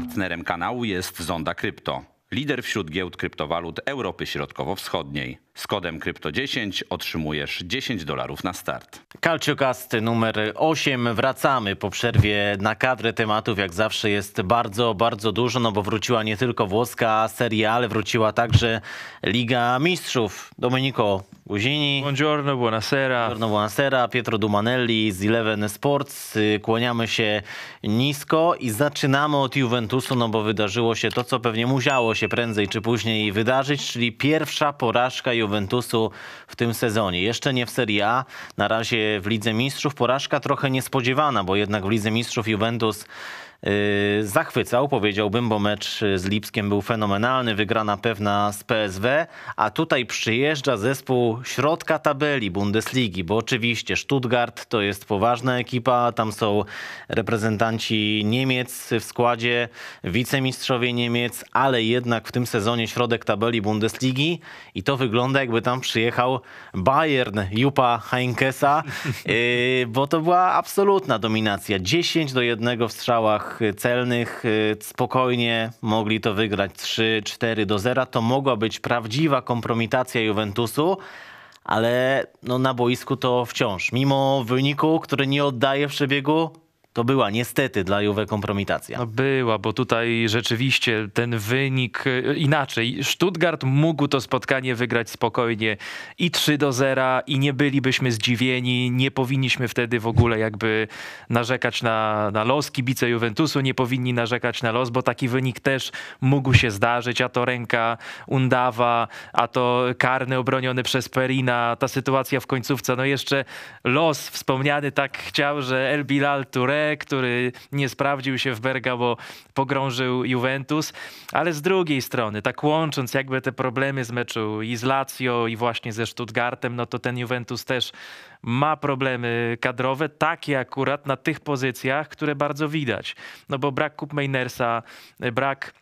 Partnerem kanału jest Zonda Krypto, lider wśród giełd kryptowalut Europy Środkowo-Wschodniej. Z kodem Krypto10 otrzymujesz 10 dolarów na start. Kalciokasty numer 8. Wracamy po przerwie na kadrę tematów. Jak zawsze jest bardzo, bardzo dużo, no bo wróciła nie tylko włoska seria, ale wróciła także Liga Mistrzów. Domenico Guzini. Buongiorno, buonasera. Buongiorno, buonasera. Pietro Dumanelli z Eleven Sports. Kłaniamy się nisko i zaczynamy od Juventusu, no bo wydarzyło się to, co pewnie musiało się prędzej czy później wydarzyć, czyli pierwsza porażka Juventusu Juventusu w tym sezonie. Jeszcze nie w Serie A, na razie w Lidze Mistrzów. Porażka trochę niespodziewana, bo jednak w Lidze Mistrzów Juventus Y, zachwycał, powiedziałbym, bo mecz y, z Lipskiem był fenomenalny, wygrana pewna z PSW, a tutaj przyjeżdża zespół środka tabeli Bundesligi, bo oczywiście Stuttgart to jest poważna ekipa, tam są reprezentanci Niemiec w składzie, wicemistrzowie Niemiec, ale jednak w tym sezonie środek tabeli Bundesligi i to wygląda jakby tam przyjechał Bayern Jupa Heinkesa, y, bo to była absolutna dominacja. 10 do 1 w strzałach celnych y, spokojnie mogli to wygrać 3-4 do 0. To mogła być prawdziwa kompromitacja Juventusu, ale no, na boisku to wciąż, mimo wyniku, który nie oddaje w przebiegu, to była niestety dla Juve kompromitacja. No była, bo tutaj rzeczywiście ten wynik e, inaczej. Stuttgart mógł to spotkanie wygrać spokojnie i 3 do 0 i nie bylibyśmy zdziwieni, nie powinniśmy wtedy w ogóle jakby narzekać na, na los. Kibice Juventusu nie powinni narzekać na los, bo taki wynik też mógł się zdarzyć, a to ręka Undawa, a to karny obroniony przez Perina, ta sytuacja w końcówce, no jeszcze los wspomniany tak chciał, że El Bilal Touré który nie sprawdził się w Berga, bo pogrążył Juventus, ale z drugiej strony, tak łącząc jakby te problemy z meczu i z Lazio i właśnie ze Stuttgartem, no to ten Juventus też ma problemy kadrowe, takie akurat na tych pozycjach, które bardzo widać. No bo brak Kupmeinersa, brak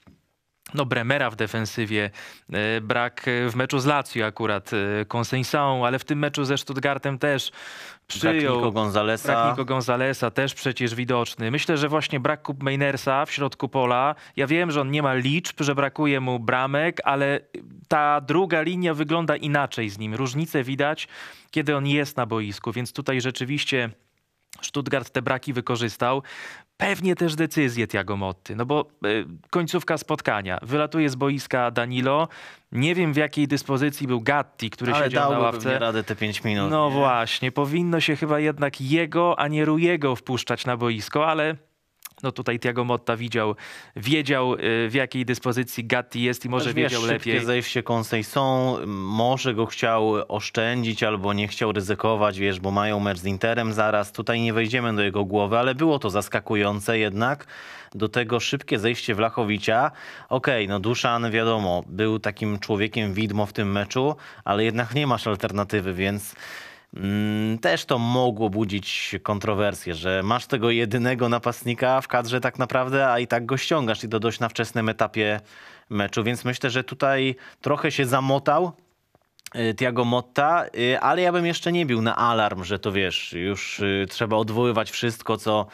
no Bremera w defensywie, e, brak e, w meczu z Lazio akurat e, Consensão, ale w tym meczu ze Stuttgartem też przyjął. Brak Gonzalesa. Brak Nico Gonzalesa też przecież widoczny. Myślę, że właśnie brak Kup Mainersa w środku pola. Ja wiem, że on nie ma liczb, że brakuje mu bramek, ale ta druga linia wygląda inaczej z nim. Różnice widać, kiedy on jest na boisku, więc tutaj rzeczywiście Stuttgart te braki wykorzystał. Pewnie też decyzję Tiago Motty, no bo y, końcówka spotkania. Wylatuje z boiska Danilo. Nie wiem w jakiej dyspozycji był Gatti, który Ale siedział na ławce. Ale radę te 5 minut. No nie? właśnie, powinno się chyba jednak jego, a nie Rujego wpuszczać na boisko, ale no tutaj Tiago Motta widział, wiedział y, w jakiej dyspozycji Gatti jest i może wiedział lepiej. Szybkie zejście konsej są, może go chciał oszczędzić albo nie chciał ryzykować, wiesz, bo mają mecz z Interem zaraz. Tutaj nie wejdziemy do jego głowy, ale było to zaskakujące jednak do tego szybkie zejście Wlachowicza. Okej, okay, no Duszan wiadomo, był takim człowiekiem widmo w tym meczu, ale jednak nie masz alternatywy, więc Mm, też to mogło budzić kontrowersje, że masz tego jedynego napastnika w kadrze tak naprawdę, a i tak go ściągasz i to dość na wczesnym etapie meczu, więc myślę, że tutaj trochę się zamotał y, Tiago Motta, y, ale ja bym jeszcze nie bił na alarm, że to wiesz, już y, trzeba odwoływać wszystko, co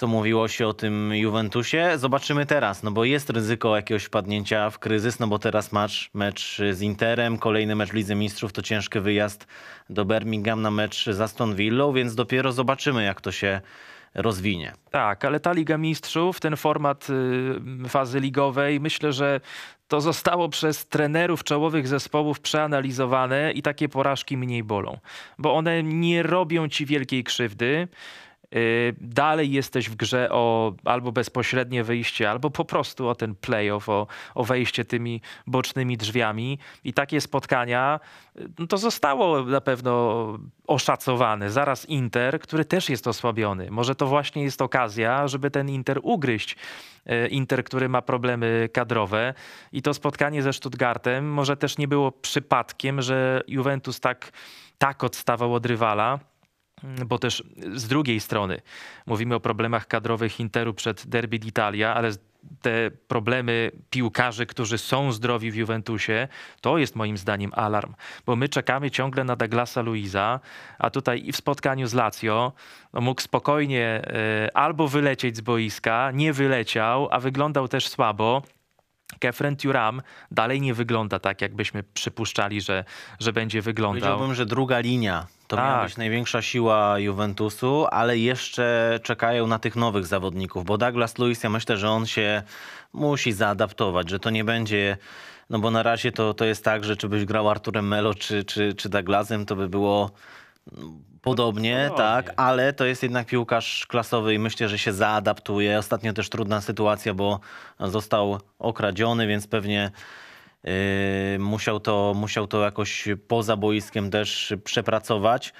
co mówiło się o tym Juventusie. Zobaczymy teraz, no bo jest ryzyko jakiegoś wpadnięcia w kryzys, no bo teraz mecz, mecz z Interem, kolejny mecz Lidze Mistrzów, to ciężki wyjazd do Birmingham na mecz z Aston Villą, więc dopiero zobaczymy jak to się rozwinie. Tak, ale ta Liga Mistrzów, ten format y, fazy ligowej, myślę, że to zostało przez trenerów czołowych zespołów przeanalizowane i takie porażki mniej bolą, bo one nie robią ci wielkiej krzywdy. Y, dalej jesteś w grze o albo bezpośrednie wyjście, albo po prostu o ten playoff, o, o wejście tymi bocznymi drzwiami. I takie spotkania no to zostało na pewno oszacowane. Zaraz Inter, który też jest osłabiony. Może to właśnie jest okazja, żeby ten Inter ugryźć. Y, Inter, który ma problemy kadrowe. I to spotkanie ze Stuttgartem może też nie było przypadkiem, że Juventus tak, tak odstawał od rywala. Mm, bo też z drugiej strony mówimy o problemach kadrowych Interu przed derby d'Italia, ale te problemy piłkarzy, którzy są zdrowi w Juventusie, to jest moim zdaniem alarm, bo my czekamy ciągle na Douglasa Luiza, a tutaj i w spotkaniu z Lazio no mógł spokojnie y, albo wylecieć z boiska, nie wyleciał, a wyglądał też słabo. Kefren Turam dalej nie wygląda tak, jakbyśmy przypuszczali, że, że będzie wyglądał. Powiedziałbym, że druga linia to tak. miała być największa siła Juventusu, ale jeszcze czekają na tych nowych zawodników, bo Douglas Lewis, ja myślę, że on się musi zaadaptować, że to nie będzie... No bo na razie to, to jest tak, że czy byś grał Arturem Melo czy, czy, czy Douglasem, to by było Podobnie, no, tak, nie. ale to jest jednak piłkarz klasowy i myślę, że się zaadaptuje. Ostatnio też trudna sytuacja, bo został okradziony, więc pewnie Yy, musiał to, musiał to jakoś poza boiskiem też przepracować.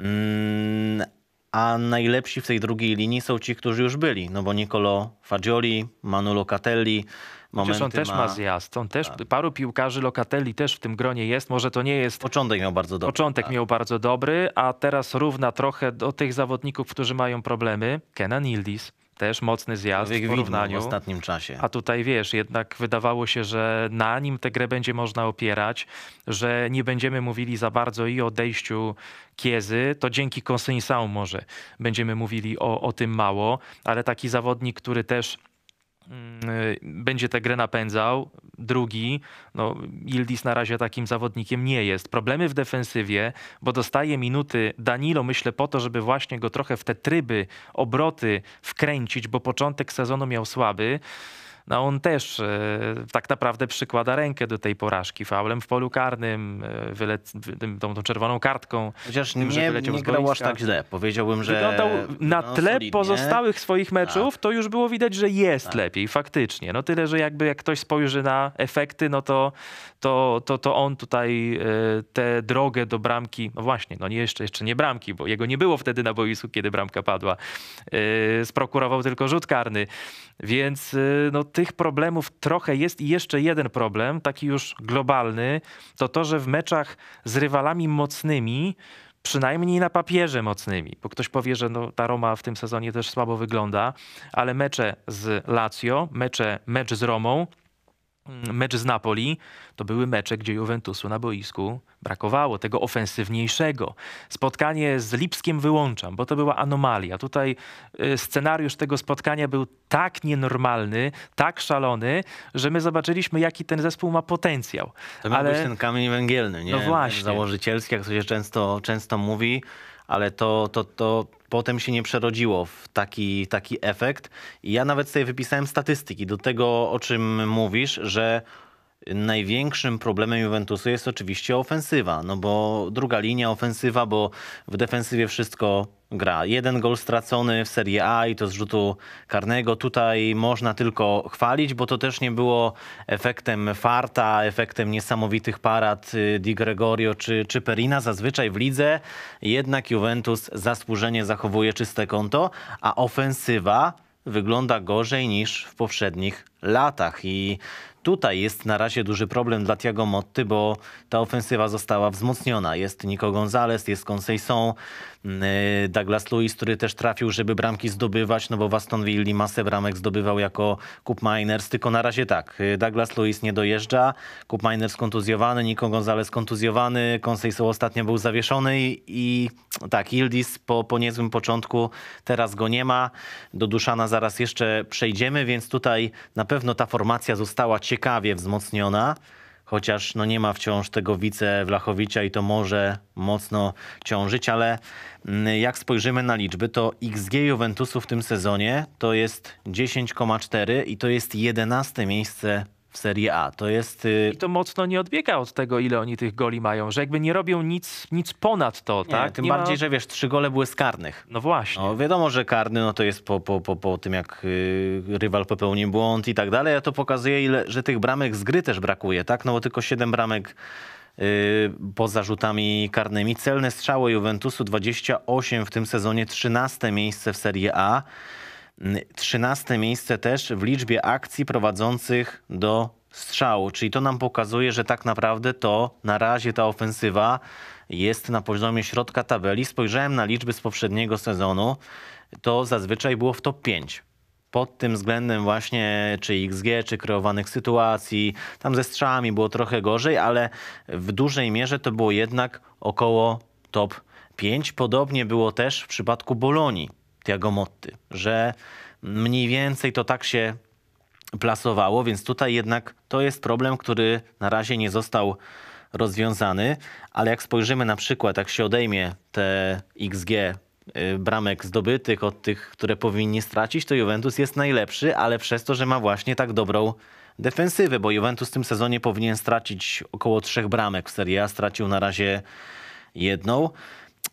Mm, a najlepsi w tej drugiej linii są ci, którzy już byli, no bo Nicolo Fagioli, Manu Locatelli, momenty Przecież on też ma, ma zjazd, on też, tak. paru piłkarzy Locatelli też w tym gronie jest, może to nie jest... Początek miał bardzo dobry. Początek tak. miał bardzo dobry, a teraz równa trochę do tych zawodników, którzy mają problemy. Kenan Ildis, też mocny zjazd w porównaniu. w ostatnim czasie. A tutaj wiesz, jednak wydawało się, że na nim tę grę będzie można opierać, że nie będziemy mówili za bardzo i o odejściu Kiezy, to dzięki Konsensaum może będziemy mówili o, o tym mało, ale taki zawodnik, który też Mm, y, będzie tę grę napędzał. Drugi, no Ildis na razie takim zawodnikiem nie jest. Problemy w defensywie, bo dostaje minuty Danilo, myślę po to, żeby właśnie go trochę w te tryby, obroty wkręcić, bo początek sezonu miał słaby no on też e, tak naprawdę przykłada rękę do tej porażki faulem w polu karnym, e, wylec, tym, tą, tą, czerwoną kartką. Chociaż tym, nie, nie grał aż tak źle. Powiedziałbym, że Wyglądał no, na tle solidnie. pozostałych swoich tak. meczów, tak. to już było widać, że jest tak. lepiej faktycznie. No tyle, że jakby jak ktoś spojrzy na efekty, no to, to, to, to on tutaj e, tę drogę do bramki, no właśnie, no nie, jeszcze, jeszcze nie bramki, bo jego nie było wtedy na boisku, kiedy bramka padła, y, sprokurował tylko rzut karny. Więc no tych problemów trochę jest i jeszcze jeden problem, taki już globalny, to to, że w meczach z rywalami mocnymi przynajmniej na papierze mocnymi, bo ktoś powie, że no, ta Roma w tym sezonie też słabo wygląda, ale mecze z Lazio, mecze, mecz z Romą, Mm, mecz z Napoli to były mecze, gdzie Juventusu na boisku brakowało tego ofensywniejszego. Spotkanie z Lipskiem wyłączam, bo to była anomalia. Tutaj y, scenariusz tego spotkania był tak nienormalny, tak szalony, że my zobaczyliśmy, jaki ten zespół ma potencjał. To miał Ale... być ten kamień węgielny, nie? No właśnie. Założycielski, jak to się często, często mówi ale to, to, to potem się nie przerodziło w taki, taki efekt. I ja nawet sobie wypisałem statystyki do tego, o czym mówisz, że największym problemem Juventusu jest oczywiście ofensywa, no bo druga linia ofensywa, bo w defensywie wszystko gra. Jeden gol stracony w Serie A i to z rzutu karnego. Tutaj można tylko chwalić, bo to też nie było efektem farta, efektem niesamowitych parad y, Di Gregorio czy, czy Perina. Zazwyczaj w lidze jednak Juventus zasłużenie zachowuje czyste konto, a ofensywa wygląda gorzej niż w poprzednich latach. I tutaj jest na razie duży problem dla Tiago Motty, bo ta ofensywa została wzmocniona. Jest Nico Gonzalez, jest Conceição, mm, y, Douglas Lewis, który też trafił, żeby bramki zdobywać, no bo w Aston Villa masę bramek zdobywał jako Cup Miners, tylko na razie tak. Y, Douglas Lewis nie dojeżdża, Cup Miners kontuzjowany, Nico Gonzalez kontuzjowany, Conceição ostatnio był zawieszony i, i tak, Ildis po, po niezłym początku, teraz go nie ma. Do Duszana zaraz jeszcze przejdziemy, więc tutaj na pewno ta formacja została ciekawie wzmocniona, chociaż no nie ma wciąż tego wice Wlachowicza i to może mocno ciążyć, ale mm, jak spojrzymy na liczby, to XG Juventusu w tym sezonie to jest 10,4 i to jest 11 miejsce w Serie A. To jest... Y, I to mocno nie odbiega od tego, ile oni tych goli mają, że jakby nie robią nic, nic ponad to, nie, tak? Tym nie bardziej, ma... że wiesz, trzy gole były z karnych. No właśnie. No, wiadomo, że karny no to jest po, po, po, po tym, jak yy, rywal popełnił błąd i tak dalej, a to pokazuje, ile, że tych bramek z gry też brakuje, tak? No bo tylko siedem bramek y, poza rzutami karnymi. Celne strzały Juventusu 28 w tym sezonie, 13 miejsce w Serie A. 13 mm, miejsce też w liczbie akcji prowadzących do strzału. Czyli to nam pokazuje, że tak naprawdę to na razie ta ofensywa jest na poziomie środka tabeli. Spojrzałem na liczby z poprzedniego sezonu, to zazwyczaj było w top 5 pod tym względem właśnie czy XG, czy kreowanych sytuacji. Tam ze strzałami było trochę gorzej, ale w dużej mierze to było jednak około top 5. Podobnie było też w przypadku Bolonii. Tiago Motty, że mniej więcej to tak się plasowało, więc tutaj jednak to jest problem, który na razie nie został rozwiązany, ale jak spojrzymy na przykład, jak się odejmie te XG y, bramek zdobytych od tych, które powinni stracić, to Juventus jest najlepszy, ale przez to, że ma właśnie tak dobrą defensywę, bo Juventus w tym sezonie powinien stracić około trzech bramek w Serie A, stracił na razie jedną.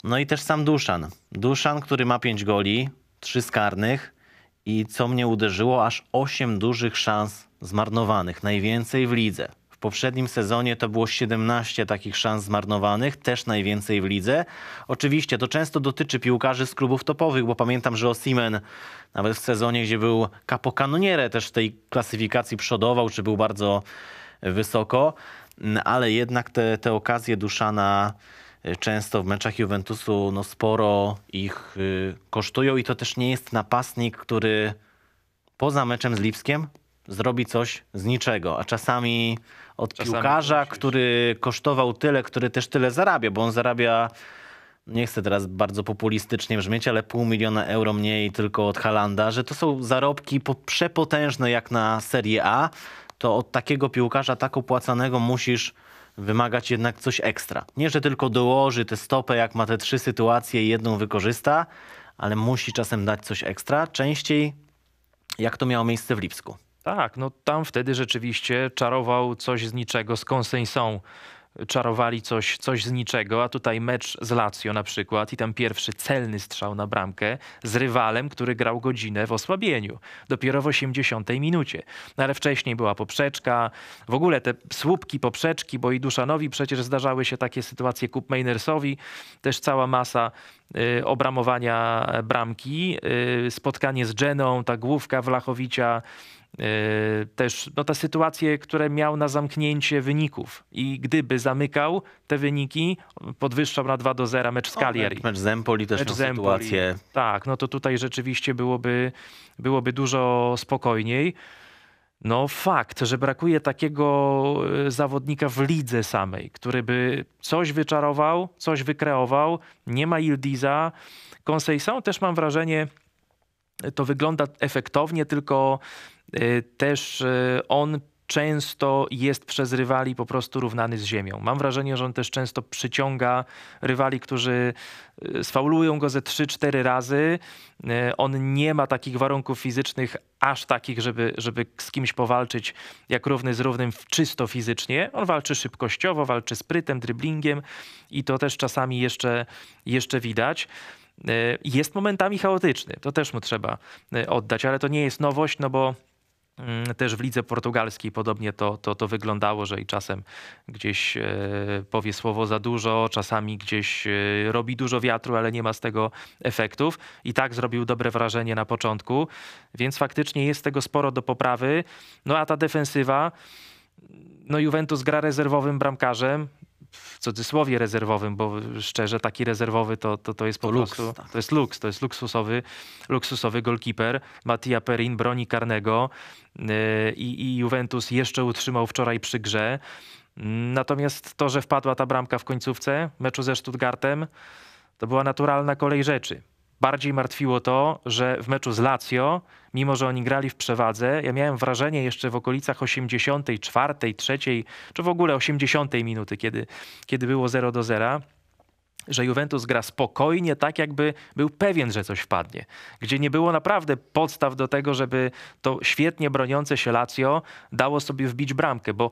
No i też sam Duszan. Duszan, który ma 5 goli, 3 skarnych i co mnie uderzyło, aż 8 dużych szans zmarnowanych, najwięcej w lidze. W poprzednim sezonie to było 17 takich szans zmarnowanych, też najwięcej w lidze. Oczywiście to często dotyczy piłkarzy z klubów topowych, bo pamiętam, że Osimen nawet w sezonie, gdzie był kapokanoniere, też w tej klasyfikacji przodował, czy był bardzo wysoko, ale jednak te, te okazje Duszana Y, często w meczach Juventusu no, sporo ich y, kosztują i to też nie jest napastnik, który poza meczem z Lipskiem zrobi coś z niczego, a czasami od czasami piłkarza, który kosztował tyle, który też tyle zarabia, bo on zarabia nie chcę teraz bardzo populistycznie brzmieć, ale pół miliona euro mniej tylko od Halanda, że to są zarobki przepotężne jak na Serie A, to od takiego piłkarza tak opłacanego musisz wymagać jednak coś ekstra. Nie, że tylko dołoży tę stopę, jak ma te trzy sytuacje i jedną wykorzysta, ale musi czasem dać coś ekstra, częściej jak to miało miejsce w Lipsku. Tak, no tam wtedy rzeczywiście czarował coś z niczego z Consensą czarowali coś, coś z niczego, a tutaj mecz z Lazio na przykład i tam pierwszy celny strzał na bramkę z rywalem, który grał godzinę w osłabieniu, dopiero w 80 minucie. No ale wcześniej była poprzeczka, w ogóle te słupki, poprzeczki, bo i Duszanowi przecież zdarzały się takie sytuacje, Kup Mainersowi też cała masa y, obramowania bramki, y, spotkanie z Jeną, ta główka Wlachowicia, E, też no, te sytuacje, które miał na zamknięcie wyników. I gdyby zamykał te wyniki, podwyższał na 2 do 0 mecz z Cagliari. Mecz z Empoli też mecz Empoli. sytuację. Tak, no to tutaj rzeczywiście byłoby, byłoby dużo spokojniej. No fakt, że brakuje takiego e, zawodnika w lidze samej, który by coś wyczarował, coś wykreował. Nie ma Ildiza. są też mam wrażenie, to wygląda efektownie, tylko Y, też y, on często jest przez rywali po prostu równany z ziemią. Mam wrażenie, że on też często przyciąga rywali, którzy y, sfaulują go ze 3-4 razy. On nie ma takich warunków fizycznych, aż takich, żeby, żeby z kimś powalczyć jak równy z równym czysto fizycznie. On walczy szybkościowo, walczy sprytem, dryblingiem i to też czasami jeszcze, jeszcze widać. Jest momentami chaotyczny, to też mu trzeba oddać, ale to nie jest nowość, no bo Mm, też w lidze portugalskiej podobnie to, to, to wyglądało, że i czasem gdzieś e, powie słowo za dużo, czasami gdzieś e, robi dużo wiatru, ale nie ma z tego efektów. I tak zrobił dobre wrażenie na początku, więc faktycznie jest tego sporo do poprawy. No a ta defensywa, no Juventus gra rezerwowym bramkarzem, w cudzysłowie rezerwowym, bo szczerze taki rezerwowy to, to, to jest po to prostu, luks, tak. to jest luks, to jest luksusowy, luksusowy golkiper. Mattia Perin broni karnego y, i, i Juventus jeszcze utrzymał wczoraj przy grze. Natomiast to, że wpadła ta bramka w końcówce meczu ze Stuttgartem, to była naturalna kolej rzeczy. Bardziej martwiło to, że w meczu z Lazio, mimo że oni grali w przewadze, ja miałem wrażenie jeszcze w okolicach 84, 3 czy w ogóle 80 minuty, kiedy, kiedy było 0 do 0 że Juventus gra spokojnie, tak jakby był pewien, że coś wpadnie. Gdzie nie było naprawdę podstaw do tego, żeby to świetnie broniące się Lazio dało sobie wbić bramkę, bo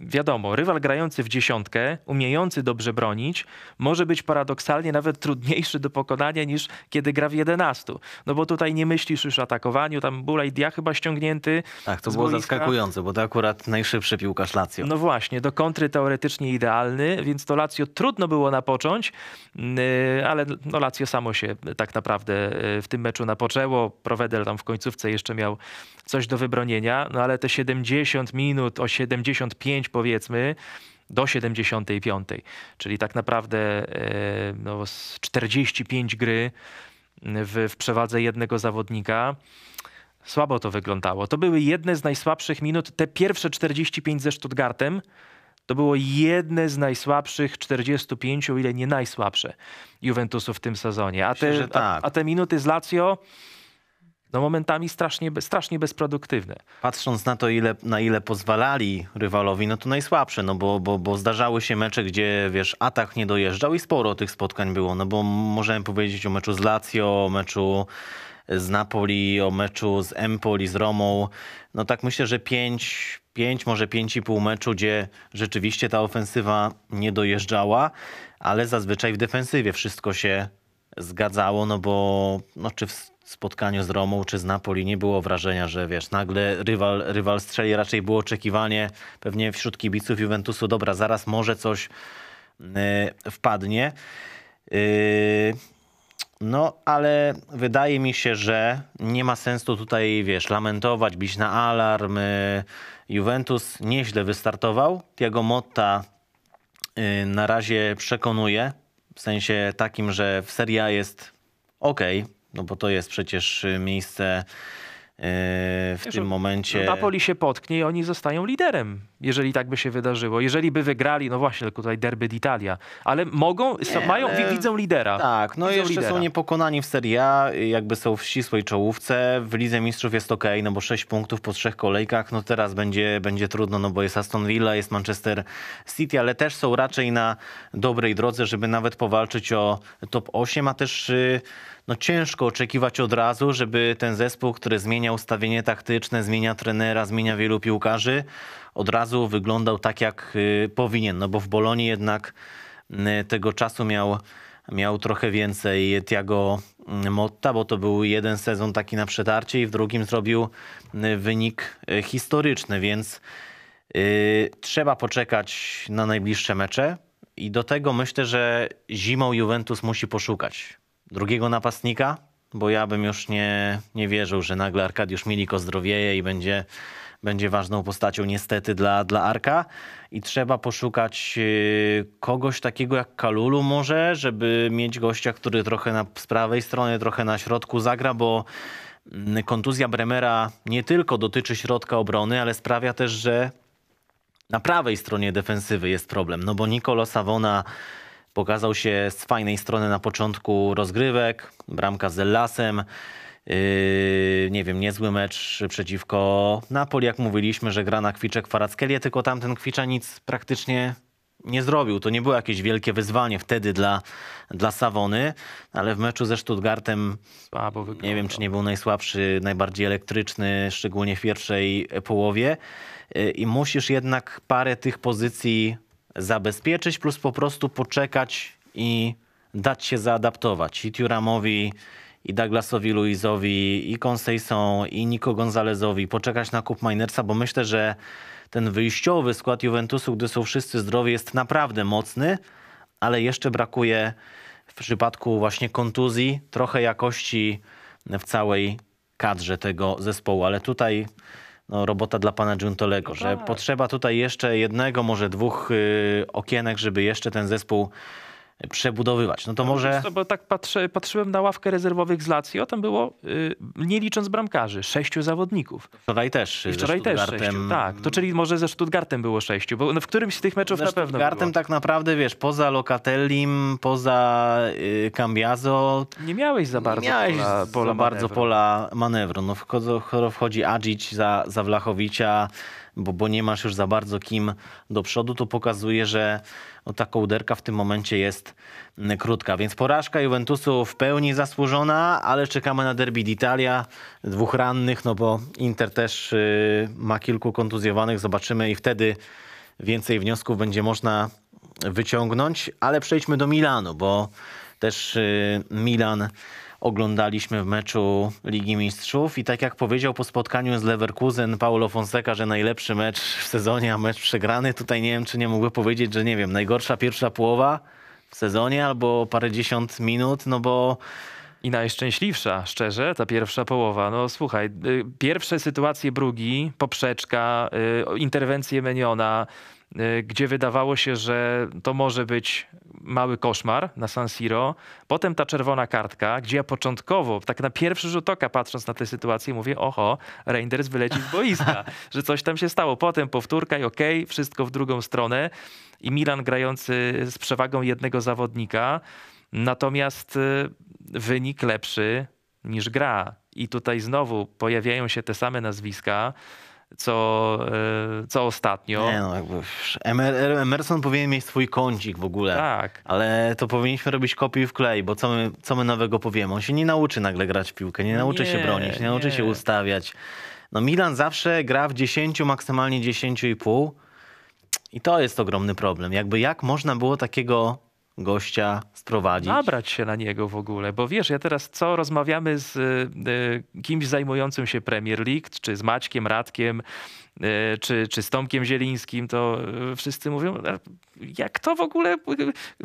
wiadomo, rywal grający w dziesiątkę, umiejący dobrze bronić, może być paradoksalnie nawet trudniejszy do pokonania niż kiedy gra w jedenastu. No bo tutaj nie myślisz już o atakowaniu, tam Bulaj Dia chyba ściągnięty. Tak, to było zaskakujące, bo to akurat najszybszy piłkarz Lazio. No właśnie, do kontry teoretycznie idealny, więc to Lazio trudno było napocząć, mm, y, ale no Lazio samo się tak naprawdę y, w tym meczu napoczęło. Provedel tam w końcówce jeszcze miał coś do wybronienia, no ale te 70 minut o 75 65 powiedzmy do 75, czyli tak naprawdę e, no, 45 gry mm, w, w przewadze jednego zawodnika. Słabo to wyglądało. To były jedne z najsłabszych minut. Te pierwsze 45 ze Stuttgartem to było jedne z najsłabszych 45, o ile nie najsłabsze Juventusu w tym sezonie. A te, Myślę, tak. a, a te minuty z Lazio no momentami strasznie, strasznie bezproduktywne. Patrząc na to, ile, na ile pozwalali rywalowi, no to najsłabsze, no bo, bo, bo zdarzały się mecze, gdzie wiesz, atak nie dojeżdżał i sporo tych spotkań było, no bo możemy powiedzieć o meczu z Lazio, o meczu z Napoli, o meczu z Empoli, z Romą. No tak myślę, że 5, 5 może 5,5 meczu, gdzie rzeczywiście ta ofensywa nie dojeżdżała, ale zazwyczaj w defensywie wszystko się zgadzało, no bo no czy w spotkaniu z Romą czy z Napoli nie było wrażenia, że wiesz, nagle rywal, rywal strzeli, raczej było oczekiwanie pewnie wśród kibiców Juventusu, dobra, zaraz może coś y, wpadnie. Y, no, ale wydaje mi się, że nie ma sensu tutaj, wiesz, lamentować, bić na alarm. Y, Juventus nieźle wystartował. Tiago Motta na razie przekonuje, w sensie takim, że w Serie A jest ok, no bo to jest przecież y, miejsce y, w Wiesz, tym no, momencie. Napoli się potknie i oni zostają liderem jeżeli tak by się wydarzyło. Jeżeli by wygrali, no właśnie, tylko tutaj derby d'Italia, ale mogą, nie, mają, e, widzą lidera. Tak, no widzą jeszcze lidera. są niepokonani w Serie A, jakby są w ścisłej czołówce, w Lidze Mistrzów jest ok, no bo 6 punktów po trzech kolejkach, no teraz będzie, będzie trudno, no bo jest Aston Villa, jest Manchester City, ale też są raczej na dobrej drodze, żeby nawet powalczyć o top 8, a też y, no ciężko oczekiwać od razu, żeby ten zespół, który zmienia ustawienie taktyczne, zmienia trenera, zmienia wielu piłkarzy, od razu razu wyglądał tak, jak y, powinien. No bo w Bolonii jednak y, tego czasu miał, miał trochę więcej Tiago y, Motta, bo to był jeden sezon taki na przetarcie i w drugim zrobił wynik historyczny, więc trzeba poczekać na najbliższe mecze. I do tego myślę, że zimą Juventus musi poszukać drugiego napastnika, bo ja bym już nie, nie wierzył, że nagle Arkadiusz Milik ozdrowieje i będzie będzie ważną postacią niestety dla, dla Arka i trzeba poszukać y, kogoś takiego jak Kalulu może, żeby mieć gościa, który trochę na, z prawej strony, trochę na środku zagra, bo mm, kontuzja Bremera nie tylko dotyczy środka obrony, ale sprawia też, że na prawej stronie defensywy jest problem, no bo Nicolo Savona pokazał się z fajnej strony na początku rozgrywek, bramka z lasem. Yy, nie wiem, niezły mecz przeciwko Napoli, jak mówiliśmy, że gra na Kwiczek, Faradzkelie tylko tamten kwicza nic praktycznie nie zrobił. To nie było jakieś wielkie wyzwanie wtedy dla, dla Savony, ale w meczu ze Stuttgartem nie wiem, czy nie był najsłabszy, najbardziej elektryczny, szczególnie w pierwszej połowie. Yy, I musisz jednak parę tych pozycji zabezpieczyć, plus po prostu poczekać i dać się zaadaptować. I Turamowi i Douglasowi Luizowi, i Consey są, i Nico Gonzalezowi poczekać na kup Minersa, bo myślę, że ten wyjściowy skład Juventusu, gdy są wszyscy zdrowi, jest naprawdę mocny, ale jeszcze brakuje w przypadku właśnie kontuzji trochę jakości w całej kadrze tego zespołu. Ale tutaj no, robota dla pana Giuntolego, że tak. potrzeba tutaj jeszcze jednego, może dwóch yy, okienek, żeby jeszcze ten zespół przebudowywać. No to może... No, bo tak patrzę, patrzyłem na ławkę rezerwowych z O, tam było, y, nie licząc bramkarzy, sześciu zawodników. Wczoraj też. I y, wczoraj też sześciu, tak. To czyli może ze Stuttgartem było sześciu, bo no w którymś z tych meczów ze na pewno Stuttgartem tak naprawdę, wiesz, poza Lokatellim, poza y, Cambiazo... Nie miałeś za bardzo miałeś pola, pola za bardzo manewru. pola manewru. No wchodzi Adzic za, za Wlachowicza, bo, bo nie masz już za bardzo kim do przodu, to pokazuje, że no, ta kołderka w tym momencie jest mm, krótka. Więc porażka Juventusu w pełni zasłużona, ale czekamy na derby d'Italia, dwóch rannych, no bo Inter też y, ma kilku kontuzjowanych, zobaczymy i wtedy więcej wniosków będzie można wyciągnąć, ale przejdźmy do Milanu, bo też y, Milan oglądaliśmy w meczu Ligi Mistrzów i tak jak powiedział po spotkaniu z Leverkusen Paulo Fonseca, że najlepszy mecz w sezonie, a mecz przegrany, tutaj nie wiem, czy nie mógłby powiedzieć, że nie wiem, najgorsza pierwsza połowa w sezonie albo parędziesiąt minut, no bo i najszczęśliwsza, szczerze, ta pierwsza połowa. No słuchaj, y, pierwsze sytuacje Brugi, poprzeczka, y, interwencje Meniona, Y, gdzie wydawało się, że to może być mały koszmar na San Siro. Potem ta czerwona kartka, gdzie ja początkowo, tak na pierwszy rzut oka patrząc na tę sytuację, mówię, oho, Reinders wyleci z boiska, że coś tam się stało. Potem powtórka i okej, okay, wszystko w drugą stronę. I Milan grający z przewagą jednego zawodnika, natomiast y, wynik lepszy niż gra. I tutaj znowu pojawiają się te same nazwiska co, e, co ostatnio. Nie no, jakby Emerson powinien mieć swój kącik w ogóle. Tak. Ale to powinniśmy robić kopię w klej, bo co my, co my nowego powiemy? On się nie nauczy nagle grać w piłkę, nie nauczy nie, się bronić, nie nauczy się ustawiać. No Milan zawsze gra w 10, maksymalnie 10,5 i to jest ogromny problem. Jakby jak można było takiego gościa sprowadzić. Nabrać się na niego w ogóle, bo wiesz, ja teraz co rozmawiamy z y, kimś zajmującym się Premier League, czy z Maćkiem Radkiem, y, czy, czy z Tomkiem Zielińskim, to e, wszyscy mówią, jak to w ogóle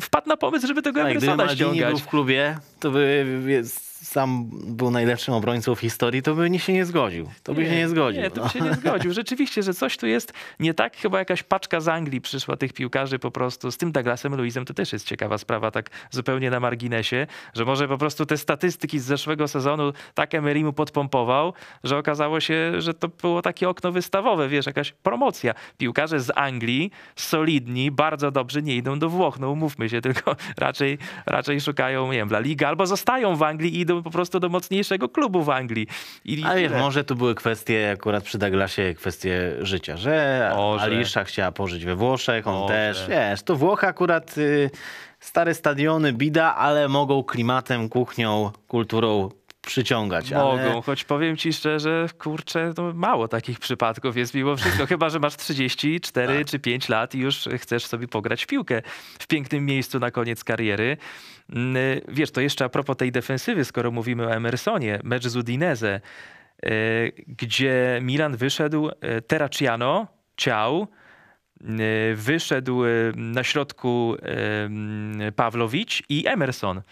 wpadł na pomysł, żeby tego tak, Emersona ściągać. Gdyby był w klubie, to by jest sam był najlepszym obrońcą w historii, to by nie się nie zgodził. To by nie, się nie zgodził. Nie, to by się nie no. zgodził. Rzeczywiście, że coś tu jest nie tak. Chyba jakaś paczka z Anglii przyszła tych piłkarzy po prostu. Z tym Douglasem Luizem to też jest ciekawa sprawa, tak zupełnie na marginesie, że może po prostu te statystyki z zeszłego sezonu tak Emery mu podpompował, że okazało się, że to było takie okno wystawowe, wiesz, jakaś promocja. Piłkarze z Anglii, solidni, bardzo dobrzy, nie idą do Włoch. No umówmy się, tylko raczej, raczej szukają, nie wiem, Liga albo zostają w Anglii i idą do, po prostu do mocniejszego klubu w Anglii. I, Ale może tu były kwestie akurat przy Douglasie, kwestie życia, że Boże. Alisza chciała pożyć we Włoszech, on też, wiesz, to Włoch akurat... Y, stare stadiony, bida, ale mogą klimatem, kuchnią, kulturą przyciągać. Mogą, ale... choć powiem ci szczerze, kurczę, kurcze no mało takich przypadków jest mimo wszystko. Chyba, że masz 34 tak. czy 5 lat i już chcesz sobie pograć w piłkę w pięknym miejscu na koniec kariery. Mm, wiesz, to jeszcze a propos tej defensywy, skoro mówimy o Emersonie, mecz z Udinese, e, gdzie Milan wyszedł, e, Terraciano, ciał, e, wyszedł na środku mm, Pawlowicz i Emerson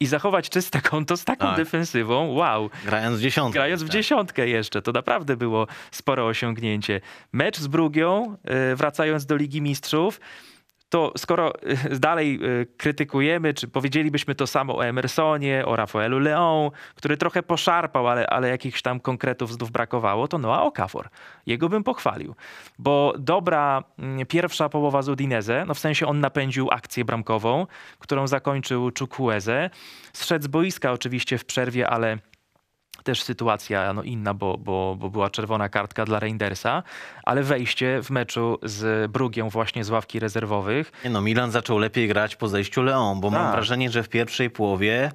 i zachować czyste konto z taką tak. defensywą, wow. Grając w dziesiątkę. Grając w tak. dziesiątkę jeszcze, to naprawdę było spore osiągnięcie. Mecz z Brugią, y, wracając do Ligi Mistrzów, to skoro dalej e, krytykujemy, czy powiedzielibyśmy to samo o Emersonie, o Rafaelu Leon, który trochę poszarpał, ale, ale jakichś tam konkretów znów brakowało, to Noah Okafor. Jego bym pochwalił, bo dobra mm, pierwsza połowa z Udinese, no w sensie on napędził akcję bramkową, którą zakończył Czukwueze. Zszedł z boiska oczywiście w przerwie, ale też sytuacja no, inna, bo, bo, bo była czerwona kartka dla Reindersa, ale wejście w meczu z Brugią właśnie z ławki rezerwowych. Nie no, Milan zaczął lepiej grać po zejściu Leon, bo mam tak. wrażenie, że w pierwszej połowie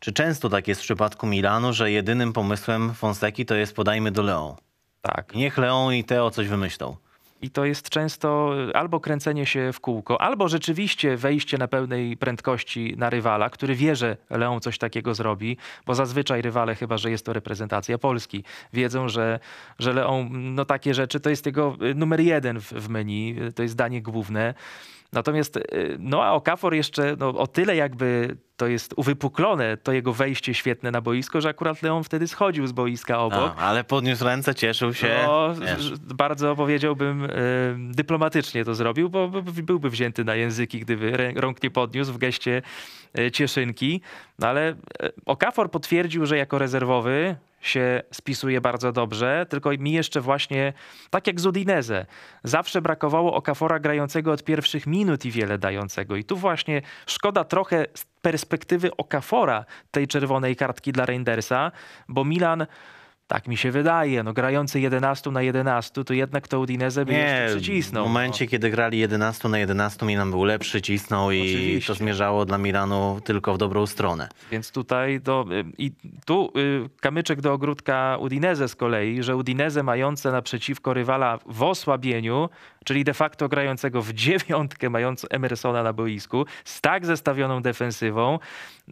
czy często tak jest w przypadku Milanu, że jedynym pomysłem Fonseki to jest podajmy do Leon. Tak. Niech Leon i Teo coś wymyślą. I to jest często albo kręcenie się w kółko, albo rzeczywiście wejście na pełnej prędkości na rywala, który wie, że Leon coś takiego zrobi, bo zazwyczaj rywale, chyba że jest to reprezentacja Polski, wiedzą, że, że Leon no, takie rzeczy to jest jego numer jeden w, w menu, to jest danie główne. Natomiast y, Noah Okafor jeszcze no, o tyle jakby to jest uwypuklone, to jego wejście świetne na boisko, że akurat Leon wtedy schodził z boiska obok. A, ale podniósł ręce, cieszył się. No, bardzo powiedziałbym y, dyplomatycznie to zrobił, bo byłby wzięty na języki, gdyby rąk nie podniósł w geście y, cieszynki. No ale Okafor potwierdził, że jako rezerwowy się spisuje bardzo dobrze, tylko mi jeszcze właśnie, tak jak z Udinese, zawsze brakowało Okafora grającego od pierwszych minut i wiele dającego. I tu właśnie szkoda trochę z perspektywy Okafora tej czerwonej kartki dla Reindersa, bo Milan tak mi się wydaje. No, grający 11 na 11, to jednak to Udinese by nie, jeszcze przycisnął. W momencie, no. kiedy grali 11 na 11, Milan był lepszy, cisnął Oczywiście. i to zmierzało dla Milanu tylko w dobrą stronę. Więc tutaj do, y, i tu y, kamyczek do ogródka Udinese z kolei, że Udinese mające naprzeciwko rywala w osłabieniu, czyli de facto grającego w dziewiątkę, mając Emersona na boisku, z tak zestawioną defensywą,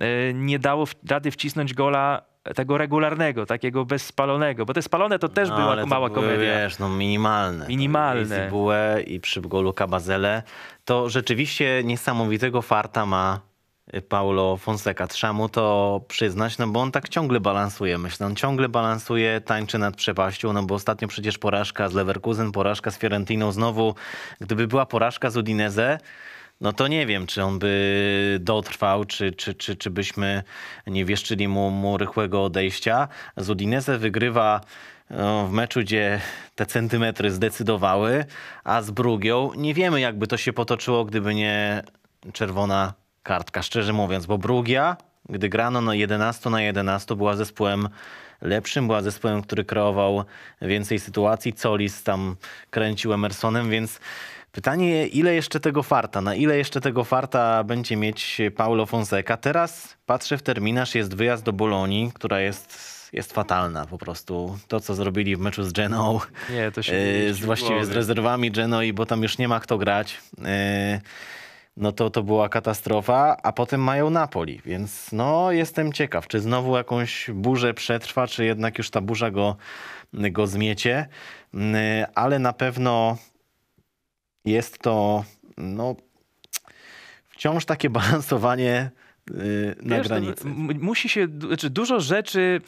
y, nie dało rady wcisnąć gola tego regularnego, takiego bezspalonego, bo te spalone to też no, była ale mała to były, komedia. Wiesz, no minimalne. Minimalne. Bue i przy golu Kabazele. To rzeczywiście niesamowitego farta ma y, Paulo Fonseca. Trzeba mu to przyznać, no bo on tak ciągle balansuje, myślę. On ciągle balansuje, tańczy nad przepaścią, no bo ostatnio przecież porażka z Leverkusen, porażka z Fiorentiną, znowu gdyby była porażka z Udinese, no to nie wiem, czy on by dotrwał, czy, czy, czy, czy byśmy nie wieszczyli mu, mu rychłego odejścia. Z Udinese wygrywa no, w meczu, gdzie te centymetry zdecydowały, a z Brugią nie wiemy, jakby to się potoczyło, gdyby nie czerwona kartka, szczerze mówiąc, bo Brugia, gdy grano na 11 na 11, była zespołem lepszym, była zespołem, który kreował więcej sytuacji. Colis tam kręcił Emersonem, więc Pytanie, ile jeszcze tego farta, na ile jeszcze tego farta będzie mieć Paulo Fonseca? Teraz patrzę w terminarz, jest wyjazd do Bolonii, która jest jest fatalna po prostu. To, co zrobili w meczu z Geno nie, to się e, z, właściwie z rezerwami Genoi, bo tam już nie ma kto grać, e, no to to była katastrofa, a potem mają Napoli, więc no jestem ciekaw, czy znowu jakąś burzę przetrwa, czy jednak już ta burza go, go zmiecie, e, ale na pewno jest to no, wciąż takie balansowanie y, Wiesz, granicy. Musi się, znaczy dużo rzeczy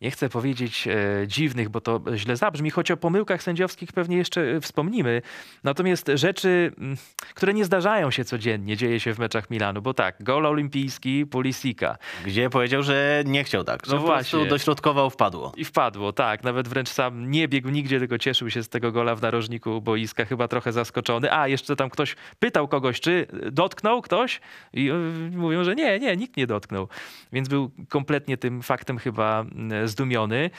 nie chcę powiedzieć e, dziwnych, bo to źle zabrzmi, choć o pomyłkach sędziowskich pewnie jeszcze e, wspomnimy. Natomiast rzeczy, mm, które nie zdarzają się codziennie, dzieje się w meczach Milanu, bo tak, gol olimpijski Pulisika. Gdzie powiedział, że nie chciał tak, że no po właśnie. prostu dośrodkował, wpadło. I wpadło, tak. Nawet wręcz sam nie biegł nigdzie, tylko cieszył się z tego gola w narożniku boiska, chyba trochę zaskoczony. A, jeszcze tam ktoś pytał kogoś, czy dotknął ktoś? I e, mówią, że nie, nie, nikt nie dotknął. Więc był kompletnie tym faktem chyba mm, zdumiony.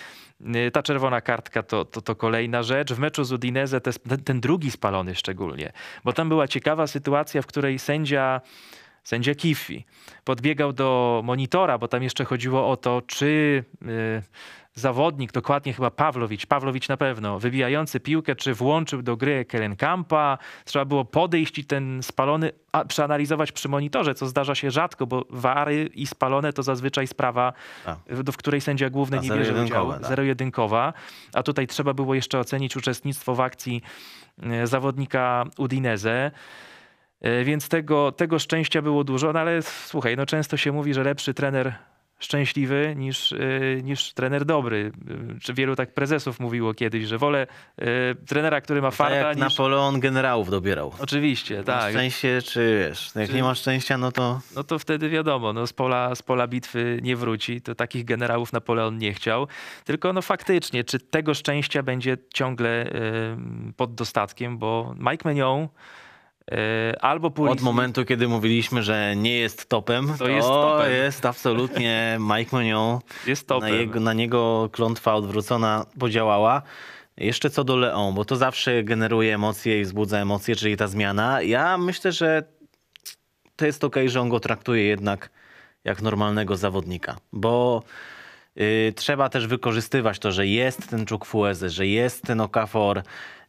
Y, ta czerwona kartka to, to, to, kolejna rzecz. W meczu z Udinese ten, ten drugi spalony szczególnie, bo tam była ciekawa sytuacja, w której sędzia sędzia Kifi, podbiegał do monitora, bo tam jeszcze chodziło o to, czy y, zawodnik, dokładnie chyba Pawlowicz, Pawlowicz na pewno, wybijający piłkę, czy włączył do gry Kellenkampa, trzeba było podejść i ten spalony a, przeanalizować przy monitorze, co zdarza się rzadko, bo wary i spalone to zazwyczaj sprawa, do w, której sędzia główny a, nie bierze udziału, tak. zero-jedynkowa, a tutaj trzeba było jeszcze ocenić uczestnictwo w akcji y, zawodnika Udineze. E, więc tego, tego szczęścia było dużo, no ale słuchaj, no często się mówi, że lepszy trener szczęśliwy niż, e, niż trener dobry. E, czy wielu tak prezesów mówiło kiedyś, że wolę trenera, który ma tak farta tak jak niż... Napoleon generałów dobierał. Oczywiście, tak. Masz szczęście, czy wiesz, no jak czy... nie masz szczęścia, no to... No to wtedy wiadomo, no z, pola, z pola bitwy nie wróci, to takich generałów Napoleon nie chciał. Tylko no faktycznie, czy tego szczęścia będzie ciągle pod dostatkiem, bo Mike Mignon E, albo Pulisic. Od momentu, kiedy mówiliśmy, że nie jest topem, to, to jest, topem. jest absolutnie Mike Mignon. Jest topem. Na, jego, na niego klątwa odwrócona podziałała. Jeszcze co do Leon, bo to zawsze generuje emocje i wzbudza emocje, czyli ta zmiana. Ja myślę, że to jest ok, że on go traktuje jednak jak normalnego zawodnika, bo y, trzeba też wykorzystywać to, że jest ten Czukfueze, że jest ten Okafor,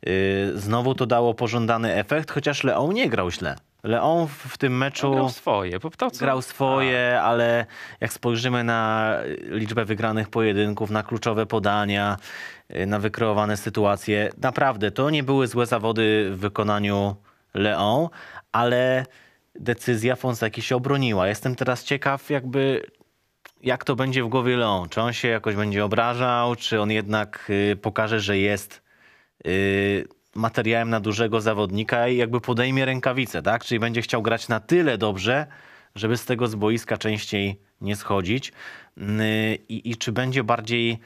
Y, znowu to dało pożądany efekt, chociaż Leon nie grał źle. Leon w tym meczu no, grał swoje, to, grał swoje, A. Tak. ale jak spojrzymy na liczbę wygranych pojedynków, na kluczowe podania, y, na wykreowane sytuacje, naprawdę to nie były złe zawody w wykonaniu Leon, ale decyzja Fonseki się obroniła. Jestem teraz ciekaw, jakby jak to będzie w głowie Leon. Czy on się jakoś będzie obrażał, czy on jednak y, pokaże, że jest Y, materiałem na dużego zawodnika i jakby podejmie rękawice, tak? Czyli będzie chciał grać na tyle dobrze, żeby z tego z boiska częściej nie schodzić. Y, I, i czy będzie bardziej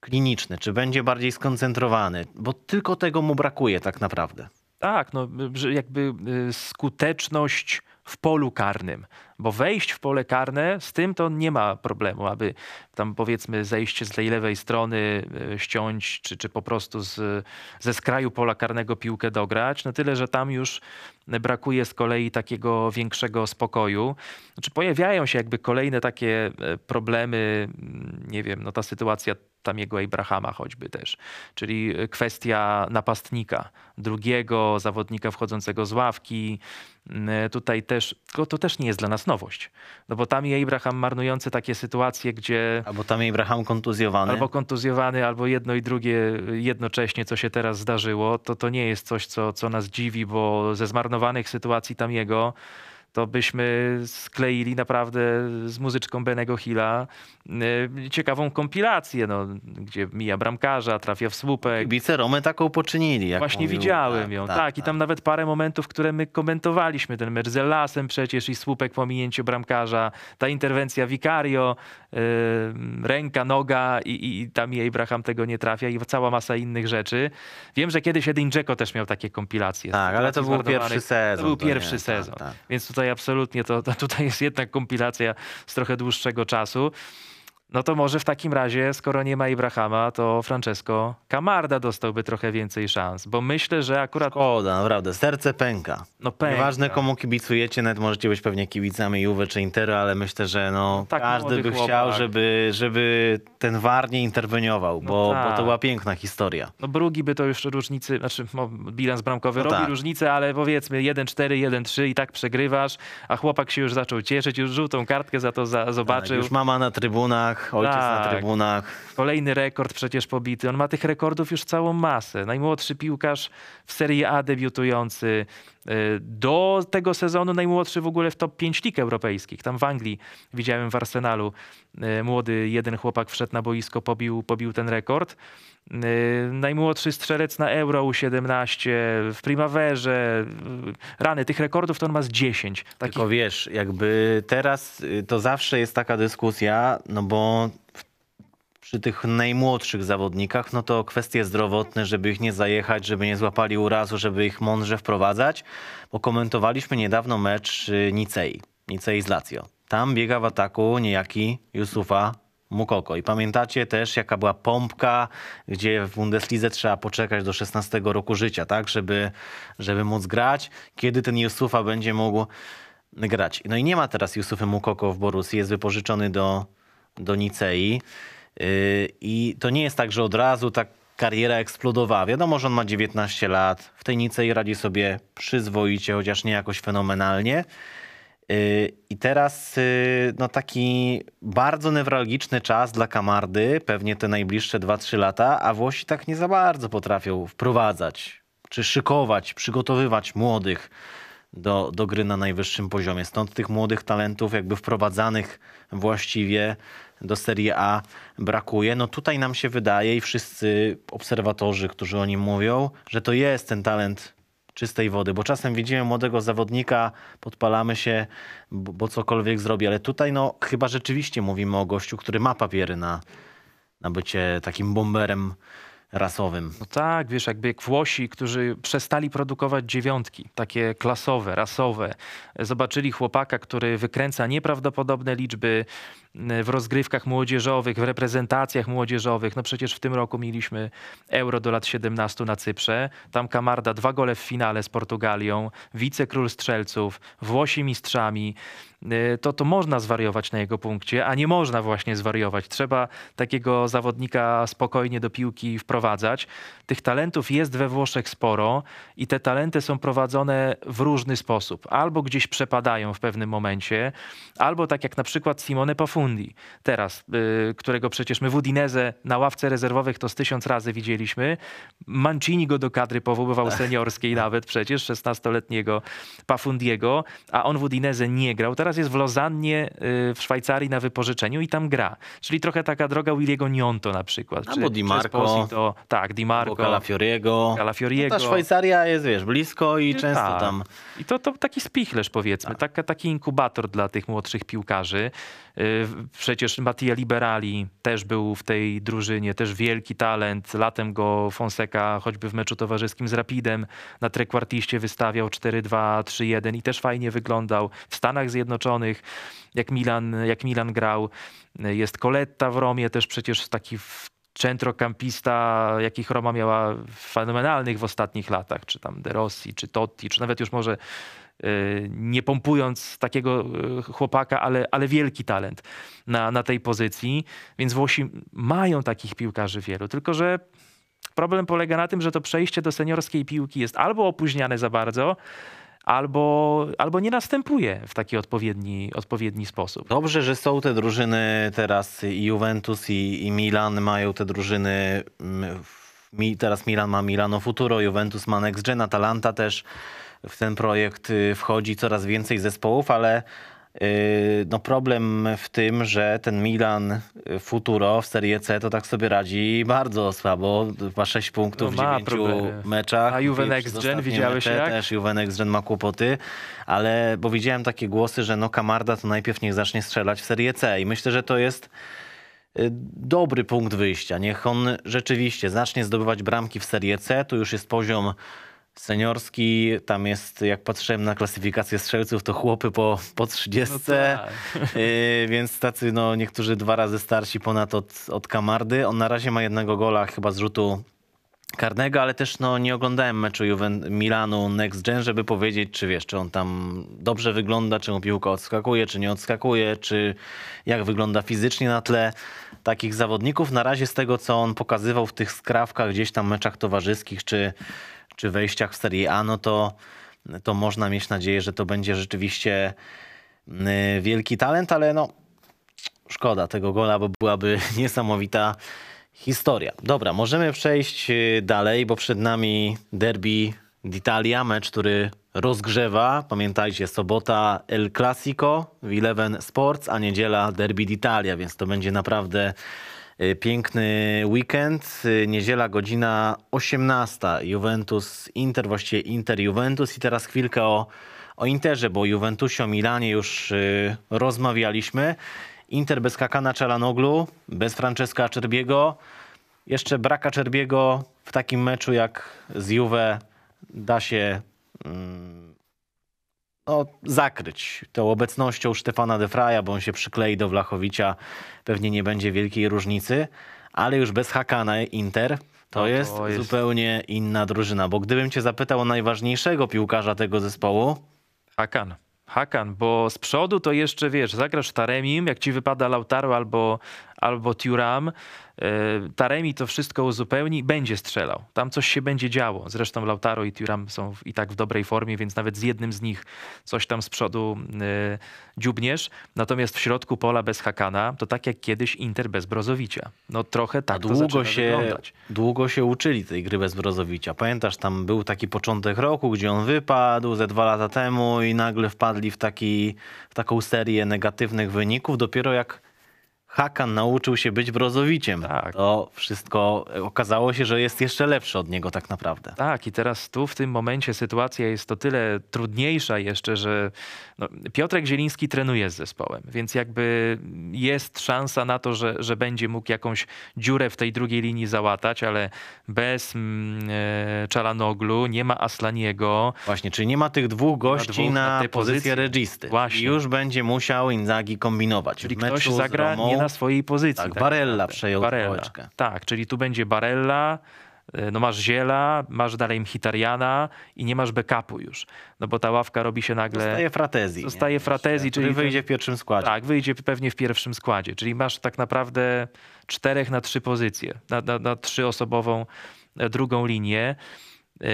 kliniczny, czy będzie bardziej skoncentrowany, bo tylko tego mu brakuje tak naprawdę. Tak, no jakby y, skuteczność w polu karnym. Bo wejść w pole karne, z tym to nie ma problemu, aby tam powiedzmy zejście z tej lewej strony e, ściąć, czy, czy po prostu z, ze skraju pola karnego piłkę dograć. No tyle, że tam już brakuje z kolei takiego większego spokoju. Znaczy pojawiają się jakby kolejne takie e, problemy, nie wiem, no ta sytuacja Rostamiego Abrahama choćby też. Czyli e, kwestia napastnika, drugiego zawodnika wchodzącego z ławki. Mm, e, tutaj też, to też nie jest dla nas nowość. No bo tam Abraham marnujący takie sytuacje, gdzie... Albo tam Ibraham kontuzjowany. Albo kontuzjowany, albo jedno i drugie jednocześnie, co się teraz zdarzyło. To, to nie jest coś, co, co nas dziwi, bo ze zmarnowanych sytuacji tam jego to byśmy skleili naprawdę z muzyczką Benego Hilla y, ciekawą kompilację, no, gdzie mija bramkarza, trafia w słupek. Kibice Romy taką poczynili. Jak Właśnie mówił. widziałem tak, ją, tak, tak, I tak. tam nawet parę momentów, które my komentowaliśmy. Ten mecz z przecież i słupek pominięcie bramkarza, ta interwencja Vicario, yy, ręka, noga i, i tam jej Abraham tego nie trafia i cała masa innych rzeczy. Wiem, że kiedyś Edin Dzeko też miał takie kompilacje. Tak, ale to był pierwszy sezon. To był pierwszy nie, tak, sezon. Tak, tak. Więc tutaj absolutnie to, to tutaj jest jednak kompilacja z trochę dłuższego czasu. No to może w takim razie, skoro nie ma Ibrahama, to Francesco Camarda dostałby trochę więcej szans, bo myślę, że akurat... Szkoda, naprawdę, serce pęka. No pęka. Nieważne komu kibicujecie, nawet możecie być pewnie kibicami Juve czy Interu, ale myślę, że no, no tak, każdy by chłopak. chciał, żeby, żeby ten VAR nie interweniował, no bo, bo tak. to była piękna historia. No Brugi by to już różnicy, znaczy no, bilans bramkowy no robi tak. różnicę, ale powiedzmy 1-4, 1-3 i tak przegrywasz, a chłopak się już zaczął cieszyć, już żółtą kartkę za to za, tak, zobaczył. już mama na trybunach, trybunach, ojciec tak. na trybunach. Kolejny rekord przecież pobity. On ma tych rekordów już całą masę. Najmłodszy piłkarz w Serie A debiutujący, E, do tego sezonu najmłodszy w ogóle w top 5 lig europejskich. Tam w Anglii widziałem w Arsenalu e, młody jeden chłopak wszedł na boisko, pobił, pobił ten rekord. E, najmłodszy strzelec na Euro U17, w Primaverze, rany, tych rekordów to on ma z 10. Takich... Tylko wiesz, jakby teraz y, to zawsze jest taka dyskusja, no bo przy tych najmłodszych zawodnikach, no to kwestie zdrowotne, żeby ich nie zajechać, żeby nie złapali urazu, żeby ich mądrze wprowadzać, bo komentowaliśmy niedawno mecz y, Nicei, Nicei z Lazio. Tam biega w ataku niejaki Jusufa Mukoko. I pamiętacie też, jaka była pompka, gdzie w Bundeslize trzeba poczekać do 16 roku życia, tak, żeby, żeby móc grać. Kiedy ten Jusufa będzie mógł grać? No i nie ma teraz Jusufy Mukoko w Borussii, jest wypożyczony do, do Nicei. Yy, I to nie jest tak, że od razu tak kariera eksplodowała. Wiadomo, że on ma 19 lat, w tej Nicei radzi sobie przyzwoicie, chociaż nie jakoś fenomenalnie. Yy, I teraz yy, no, taki bardzo newralgiczny czas dla Kamardy, pewnie te najbliższe 2-3 lata, a Włosi tak nie za bardzo potrafią wprowadzać czy szykować, przygotowywać młodych do, do gry na najwyższym poziomie. Stąd tych młodych talentów, jakby wprowadzanych właściwie do Serie A brakuje. No tutaj nam się wydaje i wszyscy obserwatorzy, którzy o nim mówią, że to jest ten talent czystej wody, bo czasem widzimy młodego zawodnika, podpalamy się, bo, bo cokolwiek zrobi, ale tutaj no chyba rzeczywiście mówimy o gościu, który ma papiery na, na bycie takim bomberem rasowym. No tak, wiesz, jakby jak Włosi, którzy przestali produkować dziewiątki, takie klasowe, rasowe, zobaczyli chłopaka, który wykręca nieprawdopodobne liczby, E, w rozgrywkach młodzieżowych, w reprezentacjach młodzieżowych. No przecież w tym roku mieliśmy Euro do lat 17 na Cyprze. Tam Kamarda dwa gole w finale z Portugalią, wicekról strzelców, Włosi mistrzami e, to, to można zwariować na jego punkcie, a nie można właśnie zwariować. Trzeba takiego zawodnika spokojnie do piłki wprowadzać. Tych talentów jest we Włoszech sporo i te talenty są prowadzone w różny sposób. Albo gdzieś przepadają w pewnym momencie, albo tak jak na przykład Simone Pafur Profundi, teraz, y, którego przecież my w Udineze na ławce rezerwowych to z tysiąc razy widzieliśmy. Mancini go do kadry powoływał seniorskiej tak. nawet przecież, 16-letniego Pafundiego, a on w Udineze nie grał. Teraz jest w Lozannie y, w Szwajcarii na wypożyczeniu i tam gra. Czyli trochę taka droga Williego Nionto na przykład. Albo Di Marco. tak, Di Marco. Calafioriego. Calafioriego. No ta Szwajcaria jest, wiesz, blisko i często tak. tam... I to, to taki spichlerz powiedzmy, tak. taki inkubator dla tych młodszych piłkarzy. Y, Przecież Mattia Liberali też był w tej drużynie, też wielki talent. Latem go Fonseca choćby w meczu towarzyskim z Rapidem na trekwartiście wystawiał 4-2-3-1 i też fajnie wyglądał. W Stanach Zjednoczonych, jak Milan, jak Milan grał, jest Coletta w Romie, też przecież taki centrokampista, jakich Roma miała fenomenalnych w ostatnich latach, czy tam De Rossi, czy Totti, czy nawet już może E, nie pompując takiego e, chłopaka, ale, ale wielki talent na, na tej pozycji. Więc Włosi mają takich piłkarzy wielu, tylko że problem polega na tym, że to przejście do seniorskiej piłki jest albo opóźniane za bardzo, albo, albo nie następuje w taki odpowiedni, odpowiedni sposób. Dobrze, że są te drużyny teraz i Juventus i, i Milan mają te drużyny. Mm, mi, teraz Milan ma Milano Futuro, Juventus ma Next Gen, Atalanta też w ten projekt y, wchodzi coraz więcej zespołów, ale y, no problem w tym, że ten Milan y, Futuro w Serie C to tak sobie radzi bardzo słabo. Ma 6 punktów no, ma w 9 problemy. meczach. A Juve Next Gen widziałeś mecze, jak? Też Juve Next Gen ma kłopoty, ale bo widziałem takie głosy, że no Kamarda to najpierw niech zacznie strzelać w Serie C i myślę, że to jest dobry punkt wyjścia. Niech on rzeczywiście zacznie zdobywać bramki w Serie C. Tu już jest poziom seniorski, tam jest, jak patrzyłem na klasyfikację strzelców, to chłopy po, po 30, no tak. Y, więc tacy, no niektórzy dwa razy starsi ponad od, od Kamardy. On na razie ma jednego gola chyba z rzutu karnego, ale też no, nie oglądałem meczu Juven Milanu Next Gen, żeby powiedzieć, czy wiesz, czy on tam dobrze wygląda, czy mu piłka odskakuje, czy nie odskakuje, czy jak wygląda fizycznie na tle takich zawodników. Na razie z tego, co on pokazywał w tych skrawkach, gdzieś tam meczach towarzyskich, czy czy wejściach w Serie A, no to, to można mieć nadzieję, że to będzie rzeczywiście mm, wielki talent, ale no szkoda tego gola, bo byłaby niesamowita historia. Dobra, możemy przejść y, dalej, bo przed nami derby d'Italia, mecz, który rozgrzewa. Pamiętajcie, sobota El Clasico w Eleven Sports, a niedziela derby d'Italia, więc to będzie naprawdę E, piękny weekend, e, niedziela godzina 18. Juventus Inter, właściwie Inter Juventus i teraz chwilkę o, o Interze, bo o Juventusie, o Milanie już e, rozmawialiśmy. Inter bez Kakana Czalanoglu, bez Francesca Czerbiego. Jeszcze braka Czerbiego w takim meczu jak z Juve da się... Mm, no, zakryć tą obecnością Stefana Defraja, bo on się przyklei do Wlachowicza, pewnie nie będzie wielkiej różnicy, ale już bez Hakana Inter to, no to jest, jest zupełnie inna drużyna. Bo gdybym cię zapytał o najważniejszego piłkarza tego zespołu... Hakan. Hakan, bo z przodu to jeszcze wiesz, zagrasz Taremim, jak ci wypada Lautaro albo albo Turam, e, Taremi to wszystko uzupełni, będzie strzelał. Tam coś się będzie działo. Zresztą Lautaro i Turam są i tak w dobrej formie, więc nawet z jednym z nich coś tam z przodu e, dziubniesz. Natomiast w środku pola bez Hakana to tak jak kiedyś Inter bez Brozowicia. No trochę tak A długo się, wyglądać. Długo się uczyli tej gry bez Brozowicia. Pamiętasz, tam był taki początek roku, gdzie on wypadł ze dwa lata temu i nagle wpadli w, taki, w taką serię negatywnych wyników. Dopiero jak Hakan nauczył się być brozowiciem. Tak. To wszystko e, okazało się, że jest jeszcze lepszy od niego tak naprawdę. Tak, i teraz tu w tym momencie sytuacja jest o tyle trudniejsza jeszcze, że no, Piotrek Zieliński trenuje z zespołem, więc jakby jest szansa na to, że, że będzie mógł jakąś dziurę w tej drugiej linii załatać, ale bez mm, e, Czalanoglu nie ma Aslaniego. Właśnie, czyli nie ma tych dwóch gości na, dwóch, na, na pozycję registy. Właśnie. I już będzie musiał Inzagi kombinować. Czyli ktoś zagra nie na swojej pozycji. Tak, tak Barella tak, przejął Barella. Tak, czyli tu będzie Barella, e, no masz Ziela, masz dalej Mchitariana i nie masz backupu już. No bo ta ławka robi się nagle... Zostaje Fratezi. Zostaje fratezji, Fratezi, czyli... wyjdzie w pierwszym składzie. Tak, wyjdzie pewnie w pierwszym składzie. Czyli masz tak naprawdę czterech na trzy pozycje, na, na, na trzyosobową e, drugą linię. E,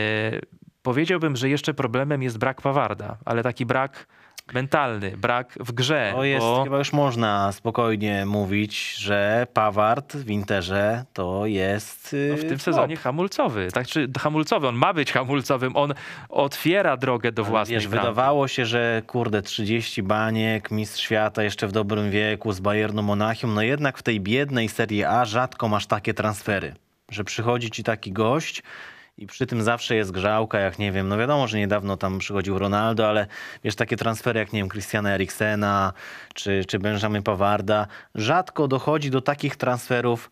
powiedziałbym, że jeszcze problemem jest brak Pawarda, ale taki brak mentalny, brak w grze. To jest, bo... chyba już można spokojnie mówić, że Pawart w Interze to jest... Y, no w tym sezonie hamulcowy. Tak, czy hamulcowy, on ma być hamulcowym, on otwiera drogę do własnej wiesz, Wydawało się, że kurde, 30 baniek, mistrz świata jeszcze w dobrym wieku z Bayernu Monachium, no jednak w tej biednej Serie A rzadko masz takie transfery że przychodzi ci taki gość, i przy tym zawsze jest grzałka, jak nie wiem, no wiadomo, że niedawno tam przychodził Ronaldo, ale wiesz, takie transfery jak, nie wiem, Christiana Eriksena czy, czy Benjamin Pawarda, rzadko dochodzi do takich transferów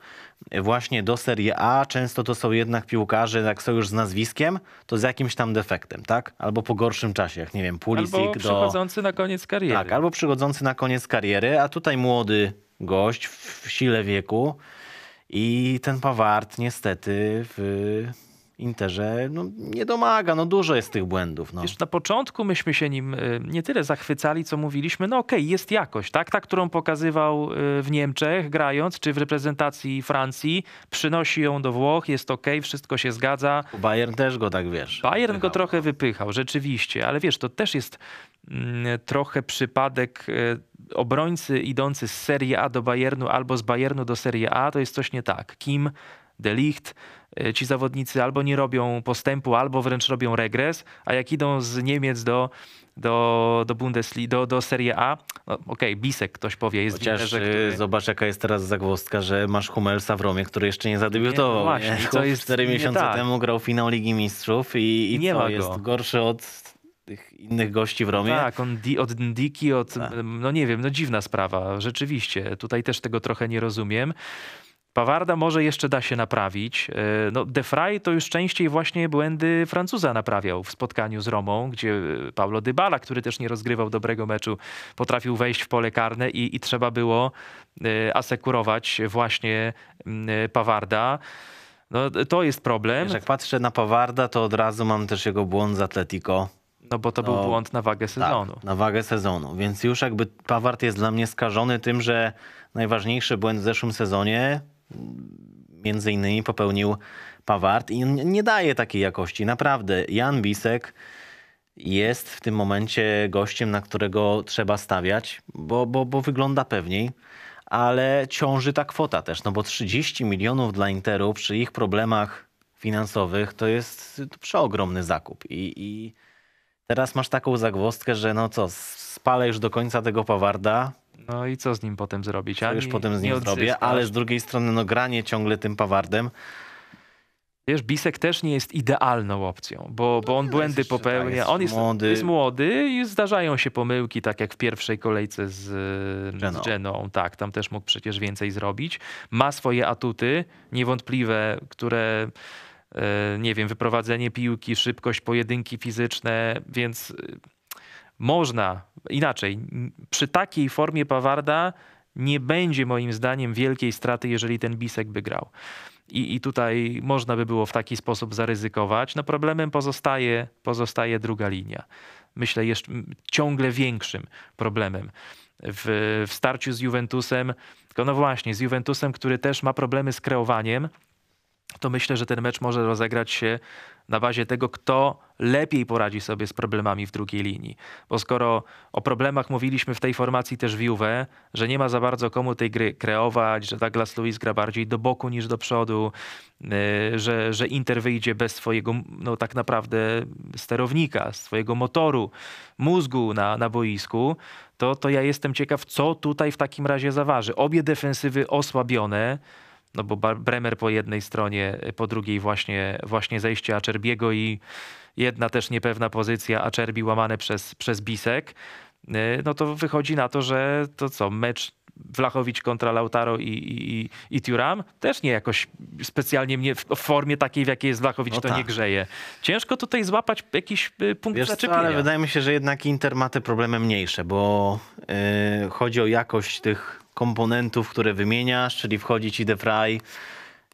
właśnie do Serie A. Często to są jednak piłkarze, jak są już z nazwiskiem, to z jakimś tam defektem, tak? Albo po gorszym czasie, jak nie wiem, Pulisic albo do... przychodzący na koniec kariery. Tak, albo przychodzący na koniec kariery, a tutaj młody gość w sile wieku i ten Paward niestety w Interze no, nie domaga, no dużo jest tych błędów. No. Wiesz, na początku myśmy się nim y, nie tyle zachwycali, co mówiliśmy, no okej, okay, jest jakość, tak? Ta, którą pokazywał y, w Niemczech grając, czy w reprezentacji Francji, przynosi ją do Włoch, jest okej, okay, wszystko się zgadza. Bayern też go tak, wiesz. Bayern wypychał. go trochę wypychał, rzeczywiście, ale wiesz, to też jest mm, trochę przypadek y, obrońcy idący z Serie A do Bayernu albo z Bayernu do Serie A, to jest coś nie tak. Kim Delicht, e, ci zawodnicy albo nie robią postępu, albo wręcz robią regres, a jak idą z Niemiec do, do, do Bundesliga, do, do Serie A, no, okej, okay, Bisek ktoś powie, jest Chociaż winnerze, e, który... zobacz jaka jest teraz zagwozdka, że masz Hummelsa w Romie, który jeszcze nie zadebiutował. Nie, no właśnie, nie? jest 4 miesiące tak. temu grał finał Ligi Mistrzów i, i nie co, jest gorszy od tych innych gości w Romie. Tak, on di, od Ndiki, od, tak. no nie wiem, no dziwna sprawa, rzeczywiście. Tutaj też tego trochę nie rozumiem. Pawarda może jeszcze da się naprawić. E, no, Defray to już częściej właśnie błędy Francuza naprawiał w spotkaniu z Romą, gdzie e, Paulo Dybala, który też nie rozgrywał dobrego meczu, potrafił wejść w pole karne i, i trzeba było e, asekurować właśnie Pawarda. No, to jest problem. Wiesz, jak patrzę na Pawarda, to od razu mam też jego błąd z Atletico. No bo to no, był błąd na wagę tak, sezonu. Tak, na wagę sezonu. Więc już jakby Pawart jest dla mnie skażony tym, że najważniejszy błęd w zeszłym sezonie między innymi popełnił Pawart i nie daje takiej jakości. Naprawdę, Jan Bisek jest w tym momencie gościem, na którego trzeba stawiać, bo, bo, bo wygląda pewniej, ale ciąży ta kwota też, no bo 30 milionów dla Interu przy ich problemach finansowych to jest przeogromny zakup i, i teraz masz taką zagwozdkę, że no co, spalę już do końca tego Pawarda, no i co z nim potem zrobić? Ani, już potem z nim zrobię, ale z drugiej strony no granie ciągle tym Pawardem. Wiesz, Bisek też nie jest idealną opcją, bo, bo on no, błędy popełnia. on jest młody. jest młody i zdarzają się pomyłki, tak jak w pierwszej kolejce z, z Geną. Tak, tam też mógł przecież więcej zrobić. Ma swoje atuty niewątpliwe, które e, nie wiem, wyprowadzenie piłki, szybkość pojedynki fizyczne, więc można inaczej. Przy takiej formie Pawarda nie będzie moim zdaniem wielkiej straty, jeżeli ten Bisek by grał. I, I tutaj można by było w taki sposób zaryzykować. No problemem pozostaje, pozostaje druga linia. Myślę jeszcze ciągle większym problemem w, w starciu z Juventusem. Tylko no właśnie, z Juventusem, który też ma problemy z kreowaniem to myślę, że ten mecz może rozegrać się na bazie tego, kto lepiej poradzi sobie z problemami w drugiej linii. Bo skoro o problemach mówiliśmy w tej formacji też w Juve, że nie ma za bardzo komu tej gry kreować, że Douglas Lewis gra bardziej do boku niż do przodu, y, że, że Inter wyjdzie bez swojego no, tak naprawdę sterownika, swojego motoru, mózgu na, na boisku, to, to ja jestem ciekaw, co tutaj w takim razie zaważy. Obie defensywy osłabione, no bo Bremer po jednej stronie, y, po drugiej właśnie, właśnie zejście Aczerbiego i jedna też niepewna pozycja Aczerbi łamane przez, przez Bisek, y, no to wychodzi na to, że to co, mecz Wlachowicz kontra Lautaro i, i, i Thuram też nie jakoś specjalnie mnie w formie takiej, w jakiej jest Wlachowicz, no to tak. nie grzeje. Ciężko tutaj złapać jakiś y, punkt Wiesz zaczepienia. Co, ale wydaje mi się, że jednak Inter ma te problemy mniejsze, bo yy, chodzi o jakość tych komponentów, które wymieniasz, czyli wchodzi ci DeFry,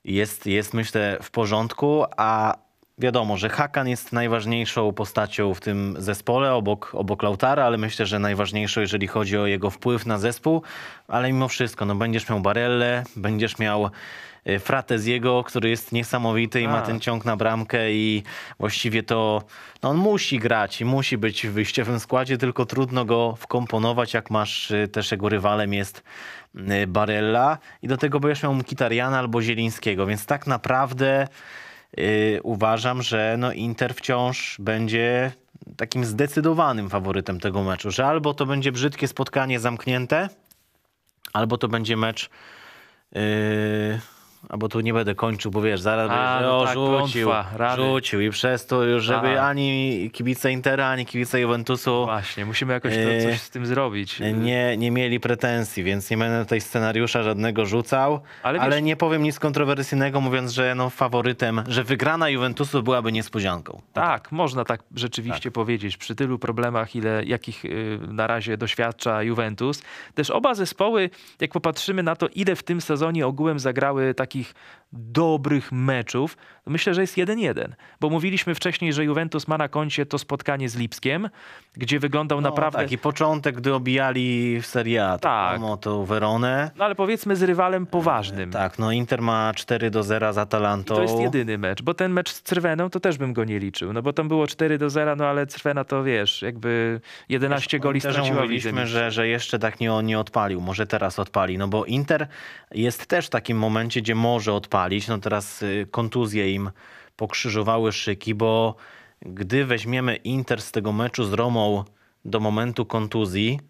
jest, jest myślę w porządku, a wiadomo, że Hakan jest najważniejszą postacią w tym zespole obok, obok Lautara, ale myślę, że najważniejszą, jeżeli chodzi o jego wpływ na zespół. Ale mimo wszystko, no będziesz miał Barelle, będziesz miał e, Frateziego, który jest niesamowity i ma ten ciąg na bramkę i właściwie to no on musi grać i musi być w wyjściowym składzie, tylko trudno go wkomponować, jak masz e, też jego rywalem jest e, Barella i do tego będziesz miał Mkitariana albo Zielińskiego, więc tak naprawdę Y, uważam, że no Inter wciąż będzie takim zdecydowanym faworytem tego meczu, że albo to będzie brzydkie spotkanie zamknięte, albo to będzie mecz. Yy albo tu nie będę kończył, bo wiesz, zaraz A, no o, tak, rzucił, rzucił i przez to już, żeby Aha. ani kibice Intera, ani kibice Juventusu... Właśnie, musimy jakoś to, e, coś z tym zrobić. Nie, nie mieli pretensji, więc nie będę tutaj scenariusza żadnego rzucał, ale, ale wiesz, nie powiem nic kontrowersyjnego, mówiąc, że no faworytem, że wygrana Juventusu byłaby niespodzianką. Tak, tak. można tak rzeczywiście tak. powiedzieć. Przy tylu problemach, ile jakich y, na razie doświadcza Juventus. Też oba zespoły, jak popatrzymy na to, ile w tym sezonie ogółem zagrały tak takich dobrych meczów, myślę, że jest 1-1. Bo mówiliśmy wcześniej, że Juventus ma na koncie to spotkanie z Lipskiem, gdzie wyglądał no, naprawdę... Taki początek, gdy obijali w Serie A. Tak. to Weronę. No ale powiedzmy z rywalem e, poważnym. Tak, no Inter ma 4 do 0 z Atalantą. I to jest jedyny mecz, bo ten mecz z Cerveną to też bym go nie liczył, no bo tam było 4 do 0, no ale Cervena to wiesz, jakby 11 wiesz, goli straciła mówiliśmy, że, że jeszcze tak nie, nie odpalił, może teraz odpali, no bo Inter jest też w takim momencie, gdzie może odpalić no teraz y, kontuzje im pokrzyżowały szyki, bo gdy weźmiemy Inter z tego meczu z Romą do momentu kontuzji,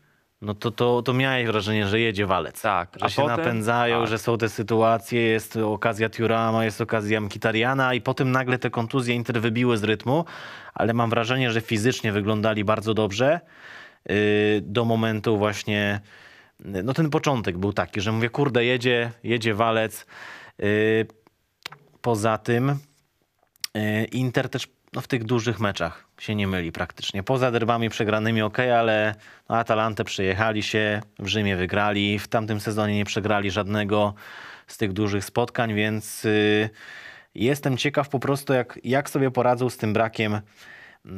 no to, to, to miałeś wrażenie, że jedzie walec. Tak. Że się potem, napędzają, tak. że są te sytuacje, jest okazja Tiurama, jest okazja Mkitariana i potem nagle te kontuzje Inter wybiły z rytmu, ale mam wrażenie, że fizycznie wyglądali bardzo dobrze yy, do momentu właśnie, no ten początek był taki, że mówię, kurde, jedzie, jedzie walec, Y, poza tym y, Inter też no, w tych dużych meczach się nie myli praktycznie. Poza derbami przegranymi ok, ale no, Atalantę przyjechali się, w Rzymie wygrali, w tamtym sezonie nie przegrali żadnego z tych dużych spotkań, więc y, jestem ciekaw po prostu jak, jak sobie poradzą z tym brakiem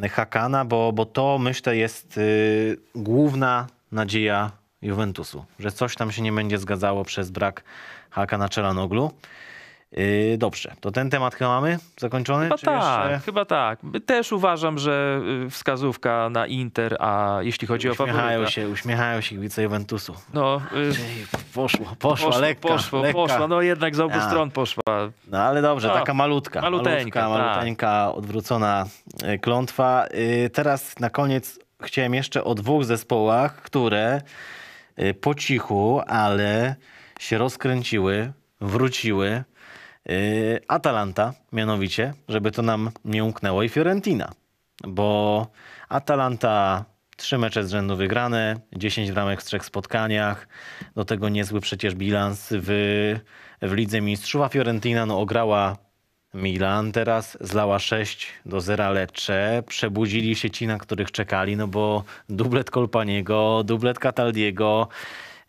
y, Hakana, bo, bo to myślę jest y, główna nadzieja Juventusu, że coś tam się nie będzie zgadzało przez brak Haka Hakana Czelanoglu. Yy, dobrze, to ten temat chyba mamy zakończony? Chyba tak, jeszcze? chyba tak. Też uważam, że yy, wskazówka na Inter, a jeśli chodzi uśmiechają o uśmiechają Się, uśmiechają się kibice Juventusu. No, Ej, yy, poszło, poszła, poszło, lekka, poszło, lekka. poszła, no jednak z obu a. stron poszła. No ale dobrze, no, taka malutka, maluteńka, malutka, tak. odwrócona e, klątwa. E, teraz na koniec chciałem jeszcze o dwóch zespołach, które e, po cichu, ale się rozkręciły, wróciły. Y, Atalanta, mianowicie, żeby to nam nie umknęło, i Fiorentina, bo Atalanta trzy mecze z rzędu wygrane, 10 bramek w trzech spotkaniach, do tego niezły przecież bilans w, w Lidze Mistrzów, a Fiorentina no, ograła Milan, teraz zlała 6 do 0 Lecce, przebudzili się ci, na których czekali, no bo dublet Kolpaniego, dublet Cataldiego,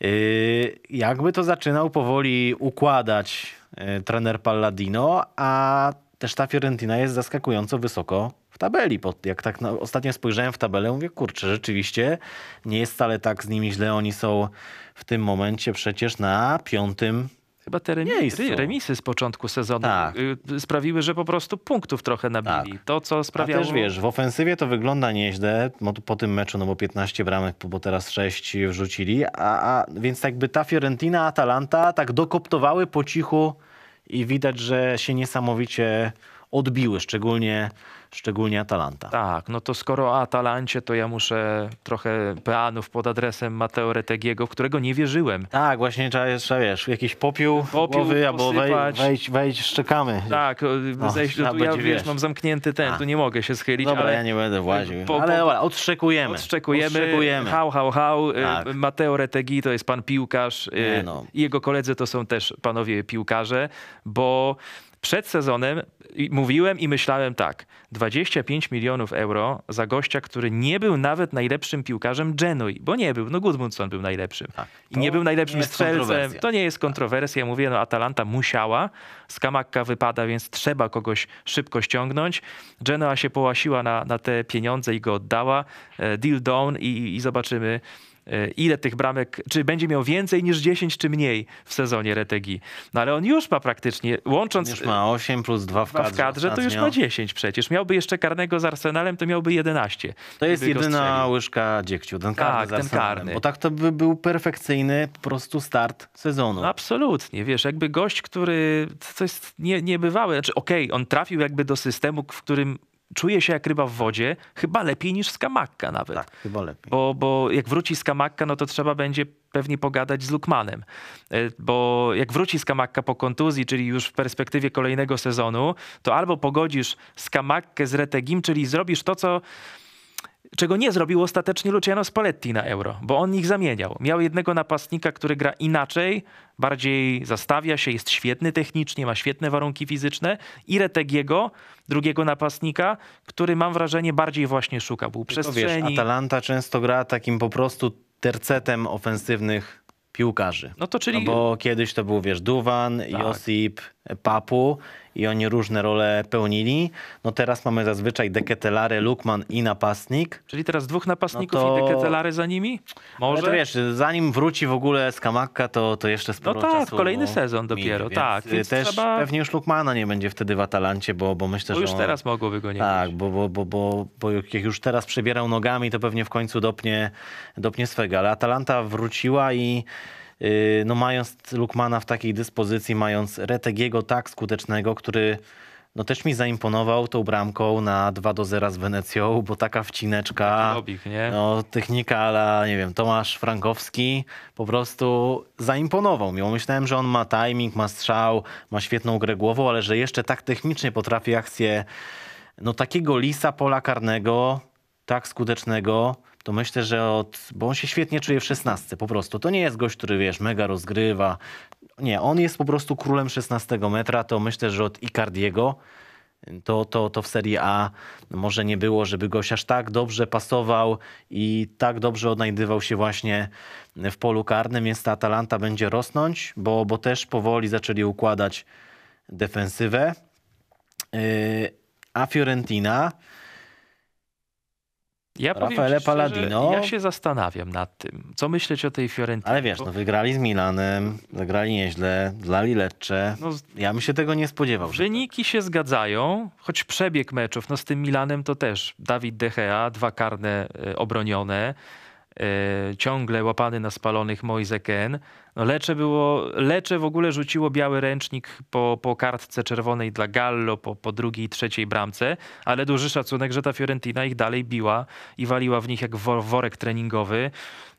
Yy, jakby to zaczynał powoli układać yy, trener Palladino, a też ta Fiorentina jest zaskakująco wysoko w tabeli. Jak tak ostatnio spojrzałem w tabelę, mówię, kurczę, rzeczywiście nie jest wcale tak z nimi źle. Oni są w tym momencie przecież na piątym Chyba te remisy, remisy z początku sezonu tak. Y, sprawiły, że po prostu punktów trochę nabili. Tak. To, co sprawiało... A też wiesz, w ofensywie to wygląda nieźle. Po tym meczu, no bo 15 bramek, bo teraz 6 wrzucili. A, a więc jakby ta Fiorentina, Atalanta tak dokoptowały po cichu i widać, że się niesamowicie odbiły. Szczególnie szczególnie Atalanta. Tak, no to skoro o Atalancie, to ja muszę trochę peanów pod adresem Mateo Retegiego, w którego nie wierzyłem. Tak, właśnie trzeba, wiesz, jakiś popiół, popiół głowy, albo wejdź, wejdź, szczekamy. Tak, no, zejść, no, tu ja wiesz, wiesz, mam zamknięty ten, A. tu nie mogę się schylić. Dobra, ale, ja nie będę właził. Po, po, ale dobra, odszczekujemy. Odszczekujemy, odszczekujemy. hał, hał, hał. Y, tak. Mateo Retegi to jest pan piłkarz. Y, no. Jego koledzy to są też panowie piłkarze, bo przed sezonem mówiłem i myślałem tak: 25 milionów euro za gościa, który nie był nawet najlepszym piłkarzem Genui, bo nie był. No Gudmundsson był najlepszym. Tak, I nie był najlepszym nie strzelcem. To nie jest kontrowersja. Mówię, no Atalanta musiała. Skamakka wypada, więc trzeba kogoś szybko ściągnąć. Genoa się połasiła na, na te pieniądze i go oddała. E, deal down i, i zobaczymy E, ile tych bramek, czy będzie miał więcej niż 10 czy mniej w sezonie Retegi. No ale on już ma praktycznie, łącząc... Już ma 8 plus 2 w kadrze. W kadrze to już ma 10 przecież. Miałby jeszcze karnego z Arsenalem, to miałby 11. To jest jedyna łyżka dziegciu, ten karny tak, ten karny. Bo tak to by był perfekcyjny po prostu start sezonu. Absolutnie, wiesz, jakby gość, który... To jest nie, niebywałe. Znaczy okej, okay, on trafił jakby do systemu, w którym czuje się jak ryba w wodzie, chyba lepiej niż skamakka nawet. Tak, chyba lepiej. Bo, bo jak wróci skamakka, no to trzeba będzie pewnie pogadać z Lukmanem. E, bo jak wróci skamakka po kontuzji, czyli już w perspektywie kolejnego sezonu, to albo pogodzisz skamakkę z Retegim, czyli zrobisz to, co czego nie zrobił ostatecznie Luciano Spalletti na Euro, bo on ich zamieniał. Miał jednego napastnika, który gra inaczej, bardziej zastawia się, jest świetny technicznie, ma świetne warunki fizyczne i Retegiego, drugiego napastnika, który mam wrażenie bardziej właśnie szuka był przestrzeni. Wiesz, Atalanta często gra takim po prostu tercetem ofensywnych piłkarzy. No to czyli... No bo kiedyś to był, wiesz, Duwan, tak. Josip, Papu, i oni różne role pełnili. No teraz mamy zazwyczaj Deketelary, Lukman i napastnik. Czyli teraz dwóch napastników no to... i Deketelary za nimi? Może? to wiesz, zanim wróci w ogóle Skamakka, to, to jeszcze sporo No tak, czasu kolejny sezon dopiero, tak. Więc też trzeba... pewnie już Lukmana nie będzie wtedy w Atalancie, bo, bo myślę, bo że... już on... teraz mogłoby go nie Tak, bo, bo, bo, bo, bo jak już teraz przebierał nogami, to pewnie w końcu dopnie, dopnie swego. Ale Atalanta wróciła i... Y, no mając Lukmana w takiej dyspozycji, mając Retegiego tak skutecznego, który no też mi zaimponował tą bramką na 2 do 0 z Wenecją, bo taka wcineczka, lobik, no technika, ale nie wiem, Tomasz Frankowski po prostu zaimponował mi. Myślałem, że on ma timing, ma strzał, ma świetną grę głową, ale że jeszcze tak technicznie potrafi akcję no takiego lisa pola karnego tak skutecznego, to myślę, że od. Bo on się świetnie czuje w 16 po prostu. To nie jest gość, który wiesz, mega rozgrywa. Nie, on jest po prostu królem 16 metra. To myślę, że od Icardiego to, to, to w Serii A może nie było, żeby goś aż tak dobrze pasował i tak dobrze odnajdywał się właśnie w polu karnym, więc ta Atalanta będzie rosnąć, bo, bo też powoli zaczęli układać defensywę. Yy, a Fiorentina ja Rafaele Paladino. Ja no. się zastanawiam nad tym, co myśleć o tej Fiorentinie. Ale wiesz, no wygrali z Milanem, zagrali nieźle, zlali Lecce. No, ja bym się tego nie spodziewał. Tak. Wyniki tak. się zgadzają, choć przebieg meczów, no z tym Milanem to też Dawid Dechea, dwa karne y, obronione. E, ciągle łapany na spalonych Moise Ken. No Lecze, było, Lecze w ogóle rzuciło biały ręcznik po, po kartce czerwonej dla Gallo, po, po drugiej i trzeciej bramce, ale duży szacunek, że ta Fiorentina ich dalej biła i waliła w nich jak worek treningowy.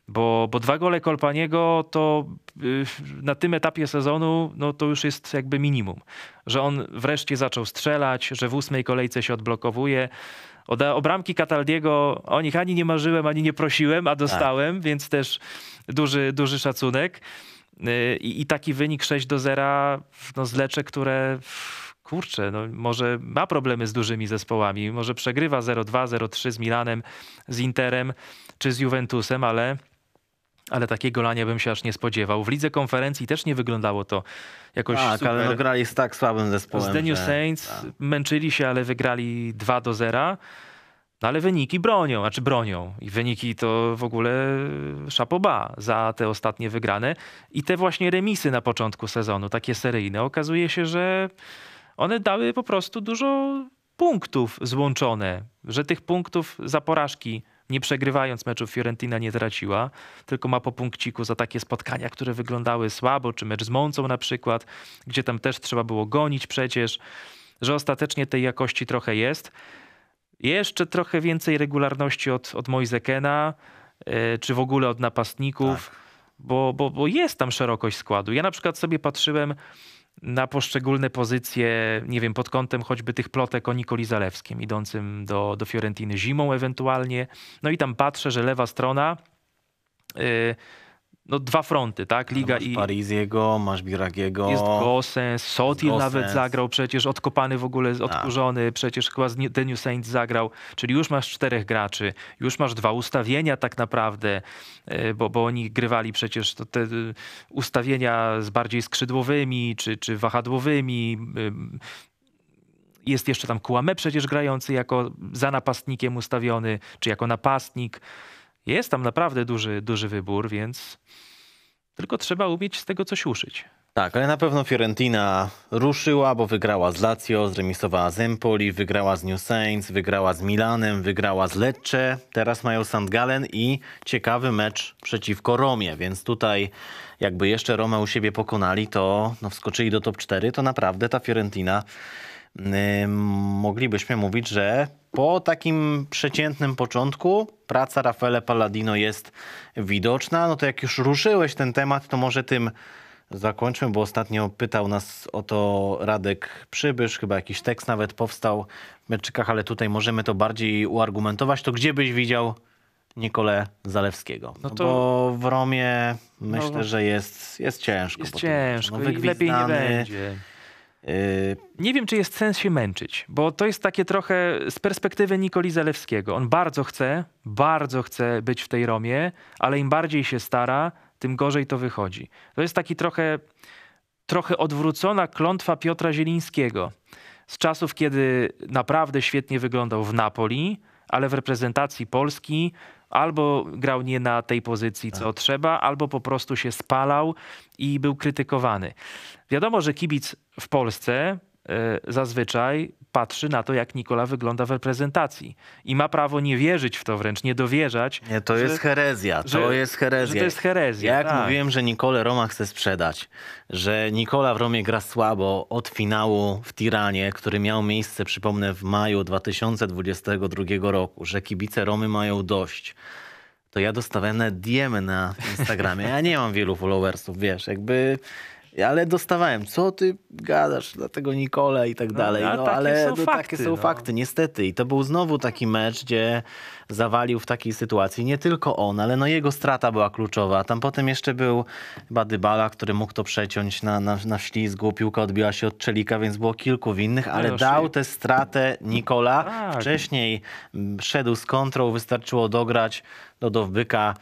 Bo, bo dwa gole Kolpaniego to y, na tym etapie sezonu no to już jest jakby minimum. Że on wreszcie zaczął strzelać, że w ósmej kolejce się odblokowuje. O, o bramki Cataldiego o nich ani nie marzyłem, ani nie prosiłem, a dostałem, tak. więc też duży, duży szacunek. Y, I, I, taki wynik 6 do 0 no, z Lecze, które kurczę, no, może ma problemy z dużymi zespołami, może przegrywa 0-2, 0-3 z Milanem, z Interem czy z Juventusem, ale ale takiego lania bym się aż nie spodziewał. W lidze konferencji też nie wyglądało to jakoś tak, super. ale no grali z tak słabym zespołem. Z The New że... Saints tak. męczyli się, ale wygrali 2 do 0. No ale wyniki bronią, a czy bronią. I wyniki to w ogóle szapoba za te ostatnie wygrane. I te właśnie remisy na początku sezonu, takie seryjne, okazuje się, że one dały po prostu dużo punktów złączone, że tych punktów za porażki nie przegrywając meczu Fiorentina nie traciła, tylko ma po punkciku za takie spotkania, które wyglądały słabo, czy mecz z Mącą na przykład, gdzie tam też trzeba było gonić przecież, że ostatecznie tej jakości trochę jest. Jeszcze trochę więcej regularności od, od Moisekena, e, czy w ogóle od napastników, tak. bo, bo, bo jest tam szerokość składu. Ja na przykład sobie patrzyłem na poszczególne pozycje, nie wiem, pod kątem choćby tych plotek o Nikoli Zalewskim idącym do, do Fiorentiny zimą ewentualnie. No i tam patrzę, że lewa strona... Yy, no, dwa fronty, tak? Liga masz i... Pariziego, masz Biragiego. Jest Gosens, Sotil nawet zagrał przecież, odkopany w ogóle, tak. odkurzony, A. przecież chyba The New Saints zagrał, czyli już masz czterech graczy, już masz dwa ustawienia tak naprawdę, e, bo, bo oni grywali przecież te y, ustawienia z bardziej skrzydłowymi, czy, czy wahadłowymi, y, y, jest jeszcze tam Kłame przecież grający jako za napastnikiem ustawiony, czy jako napastnik. Jest tam naprawdę duży, duży wybór, więc tylko trzeba umieć z tego coś uszyć. Tak, ale na pewno Fiorentina ruszyła, bo wygrała z Lazio, zremisowała z Empoli, wygrała z New Saints, wygrała z Milanem, wygrała z Lecce. Teraz mają St. Gallen i ciekawy mecz przeciwko Romie, więc tutaj jakby jeszcze Romę u siebie pokonali, to no, wskoczyli do top 4, to naprawdę ta Fiorentina yy, moglibyśmy mówić, że po takim przeciętnym początku praca Rafale Palladino jest widoczna. No to jak już ruszyłeś ten temat, to może tym zakończmy, bo ostatnio pytał nas o to Radek Przybysz, chyba jakiś tekst nawet powstał w Meczykach, ale tutaj możemy to bardziej uargumentować. To gdzie byś widział Nikolę Zalewskiego? No to... Bo w Romie myślę, no, że jest, jest ciężko. Jest ciężko no, i lepiej nie będzie. Nie wiem, czy jest sens się męczyć, bo to jest takie trochę z perspektywy Nikoli Zalewskiego. On bardzo chce, bardzo chce być w tej Romie, ale im bardziej się stara, tym gorzej to wychodzi. To jest taki trochę, trochę odwrócona klątwa Piotra Zielińskiego z czasów, kiedy naprawdę świetnie wyglądał w Napoli, ale w reprezentacji Polski albo grał nie na tej pozycji, co tak. trzeba, albo po prostu się spalał i był krytykowany. Wiadomo, że kibic w Polsce e, zazwyczaj patrzy na to, jak Nikola wygląda w reprezentacji. I ma prawo nie wierzyć w to, wręcz nie dowierzać. Nie, to że, jest herezja. To że, jest herezja. Że to jest herezja. Jak tak. mówiłem, że Nikolę Roma chce sprzedać, że Nikola w Romie gra słabo od finału w Tiranie, który miał miejsce, przypomnę, w maju 2022 roku, że kibice Romy mają dość to ja dostawałem na DM y na Instagramie. Ja nie mam wielu followersów, wiesz, jakby ale dostawałem, co ty gadasz, dlatego Nikola i tak no, dalej. No, ale są no, fakty, takie są no. fakty, niestety. I to był znowu taki mecz, gdzie zawalił w takiej sytuacji nie tylko on, ale no jego strata była kluczowa. Tam potem jeszcze był chyba Dybala, który mógł to przeciąć na, na, na ślizgu. Piłka odbiła się od Czelika, więc było kilku winnych, ale no, dał tę stratę Nikola. Tak. Wcześniej mm, szedł z kontrą, wystarczyło dograć do Dowbyka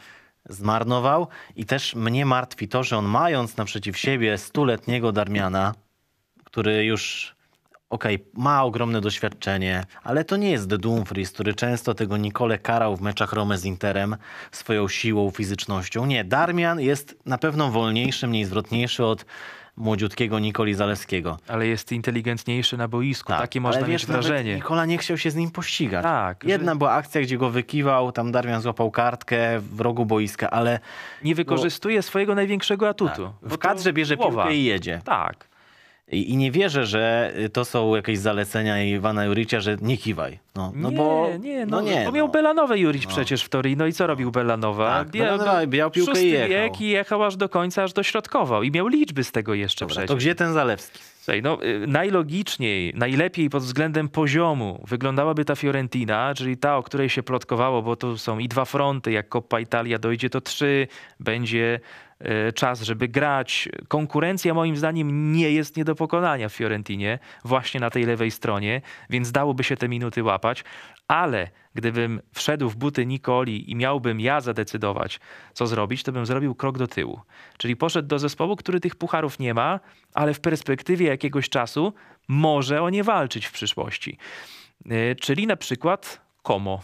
zmarnował. I też mnie martwi to, że on mając naprzeciw siebie stuletniego Darmiana, który już okej, okay, ma ogromne doświadczenie, ale to nie jest The Dumfries, który często tego Nicole karał w meczach Rome z Interem swoją siłą, fizycznością. Nie, Darmian jest na pewno wolniejszy, mniej zwrotniejszy od młodziutkiego Nikoli Zaleskiego. Ale jest inteligentniejszy na boisku, tak, takie można ale wiesz, mieć wrażenie. Nikola nie chciał się z nim pościgać. Tak, Jedna że... była akcja, gdzie go wykiwał, tam Darmian złapał kartkę w rogu boiska, ale... Nie wykorzystuje bo... swojego największego atutu. Tak. W kadrze bierze piłkę i jedzie. Tak. I, I, nie wierzę, że y, to są jakieś zalecenia Iwana Juricia, że nie kiwaj. No, no nie, bo, nie, no, no nie. Bo no. miał no. Belanowe Juric no. przecież w Torino i co robił Belanowa? Tak, Biał, Belanowa miał piłkę i jechał. wiek i jechał aż do końca, aż dośrodkował. I miał liczby z tego jeszcze Dobra, przecież. To gdzie ten Zalewski? Słuchaj, no, y, najlogiczniej, najlepiej pod względem poziomu wyglądałaby ta Fiorentina, czyli ta, o której się plotkowało, bo tu są i dwa fronty, jak Coppa Italia dojdzie, to trzy, będzie E, czas, żeby grać. Konkurencja moim zdaniem nie jest nie do pokonania w Fiorentinie, właśnie na tej lewej stronie, więc dałoby się te minuty łapać, ale gdybym wszedł w buty Nikoli i miałbym ja zadecydować, co zrobić, to bym zrobił krok do tyłu. Czyli poszedł do zespołu, który tych pucharów nie ma, ale w perspektywie jakiegoś czasu może o nie walczyć w przyszłości. E, czyli na przykład Como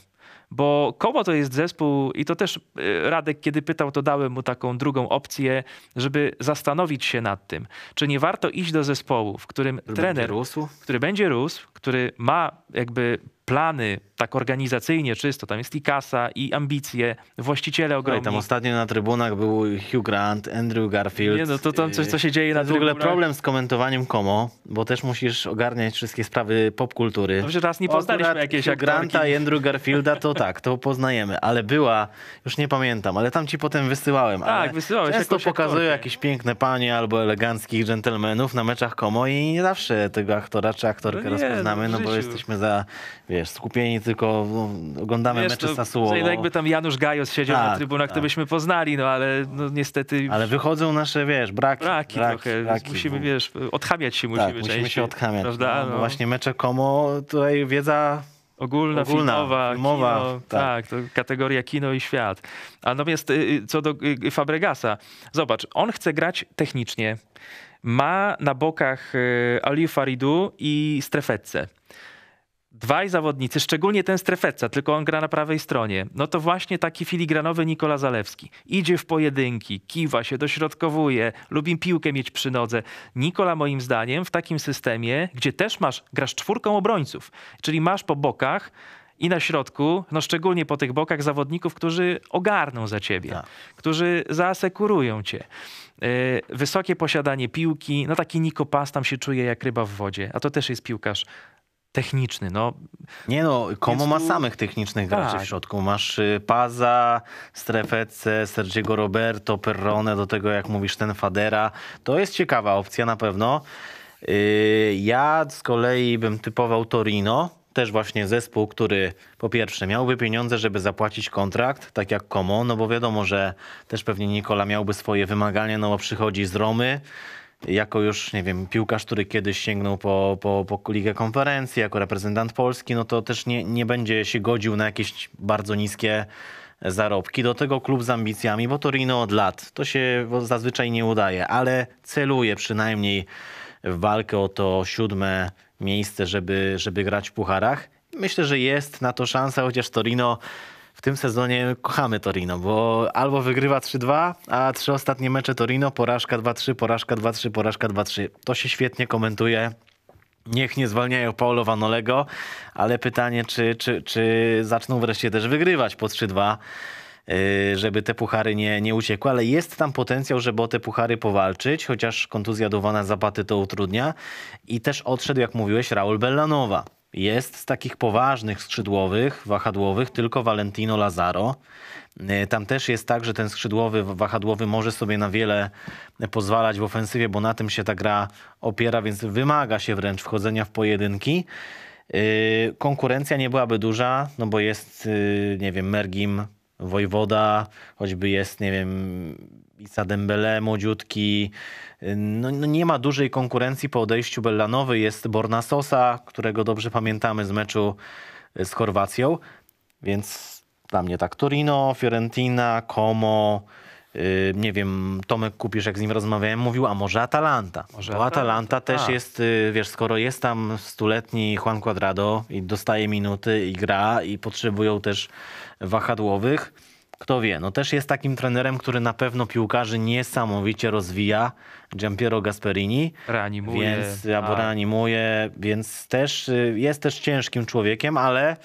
bo Koło to jest zespół i to też y, Radek, kiedy pytał, to dałem mu taką drugą opcję, żeby zastanowić się nad tym, czy nie warto iść do zespołu, w którym który trener, będzie rósł. który będzie rósł, który ma jakby plany tak organizacyjnie czysto. Tam jest i kasa, i ambicje, właściciele no ogromni. Tam ostatnio na trybunach był Hugh Grant, Andrew Garfield. Nie, no to tam coś, co się dzieje na trybunach. W ogóle problem z komentowaniem komo, bo też musisz ogarniać wszystkie sprawy popkultury. Dobrze, teraz nie poznaliśmy Akurat jakieś Hugh Granta i Andrew Garfielda, to tak, to poznajemy, ale była, już nie pamiętam, ale tam ci potem wysyłałem. Tak, wysyłałeś. Często pokazują jakieś piękne panie albo eleganckich dżentelmenów na meczach komo i nie zawsze tego aktora czy aktorkę no nie, no rozpoznamy, no, no bo jesteśmy za, wiesz, skupieni tylko no, oglądamy Wiesz, mecze No i no. jakby tam Janusz Gajos siedział tak, na trybunach, tak. to byśmy poznali, no ale no, niestety... Ale wychodzą nasze, wiesz, braki. Braki, braki trochę. Braki, musimy, wiesz, odchamiać się musimy tak, musimy częściej, się odchamiać. Prawda? No, no. Właśnie mecze Komo, tutaj wiedza Ogólna, Ogólna filmowa, filmowa kino, tak. tak kategoria kino i świat. A natomiast y, y, co do y, Fabregasa, zobacz, on chce grać technicznie. Ma na bokach Ali Faridu i Strefetce dwaj zawodnicy, szczególnie ten strefeca, tylko on gra na prawej stronie, no to właśnie taki filigranowy Nikola Zalewski. Idzie w pojedynki, kiwa się, dośrodkowuje, lubi piłkę mieć przy nodze. Nikola moim zdaniem w takim systemie, gdzie też masz, grasz czwórką obrońców, czyli masz po bokach i na środku, no szczególnie po tych bokach zawodników, którzy ogarną za ciebie, tak. którzy zaasekurują cię. Yy, wysokie posiadanie piłki, no taki Niko Pas tam się czuje jak ryba w wodzie, a to też jest piłkarz techniczny. No. Nie no, komu tu... ma samych technicznych graczy tak. w środku? Masz y, Paza, Strefece, Sergiego Roberto, Perrone, do tego jak mówisz ten Fadera. To jest ciekawa opcja na pewno. Y, ja z kolei bym typował Torino, też właśnie zespół, który po pierwsze miałby pieniądze, żeby zapłacić kontrakt, tak jak Komo, no bo wiadomo, że też pewnie Nikola miałby swoje wymagania, no bo przychodzi z Romy, jako już, nie wiem, piłkarz, który kiedyś sięgnął po, po, po ligę konferencji, jako reprezentant Polski, no to też nie, nie będzie się godził na jakieś bardzo niskie zarobki. Do tego klub z ambicjami, bo Torino od lat to się zazwyczaj nie udaje, ale celuje przynajmniej w walkę o to siódme miejsce, żeby, żeby grać w pucharach. Myślę, że jest na to szansa, chociaż Torino w tym sezonie kochamy Torino, bo albo wygrywa 3-2, a trzy ostatnie mecze Torino, porażka 2-3, porażka 2-3, porażka 2-3. To się świetnie komentuje. Niech nie zwalniają Paulo Vanolego, ale pytanie, czy, czy, czy zaczną wreszcie też wygrywać po 3-2 y, żeby te puchary nie, nie uciekły, ale jest tam potencjał, żeby o te puchary powalczyć, chociaż kontuzja Dowana Zapaty to utrudnia i też odszedł, jak mówiłeś, Raul Bellanova jest z takich poważnych skrzydłowych, wahadłowych tylko Valentino Lazaro. E, tam też jest tak, że ten skrzydłowy, wahadłowy może sobie na wiele pozwalać w ofensywie, bo na tym się ta gra opiera, więc wymaga się wręcz wchodzenia w pojedynki. E, konkurencja nie byłaby duża, no bo jest, e, nie wiem, Mergim, Wojwoda, choćby jest, nie wiem, Isa Dembele, młodziutki. No, no, nie ma dużej konkurencji po odejściu Bellanowy. Jest Borna Sosa, którego dobrze pamiętamy z meczu e, z Chorwacją. Więc dla mnie tak Torino, Fiorentina, Como, y, nie wiem, Tomek Kupisz, jak z nim rozmawiałem, mówił, a może Atalanta. Może Bo Atalanta, Atalanta też a. Tak. jest, y, wiesz, skoro jest tam stuletni Juan Cuadrado i dostaje minuty i gra i potrzebują też wahadłowych, kto wie, no też jest takim trenerem, który na pewno piłkarzy niesamowicie rozwija, Giampiero Gasperini. Reanimuje. Więc, albo a... Tak. reanimuje, więc też y, jest też ciężkim człowiekiem, ale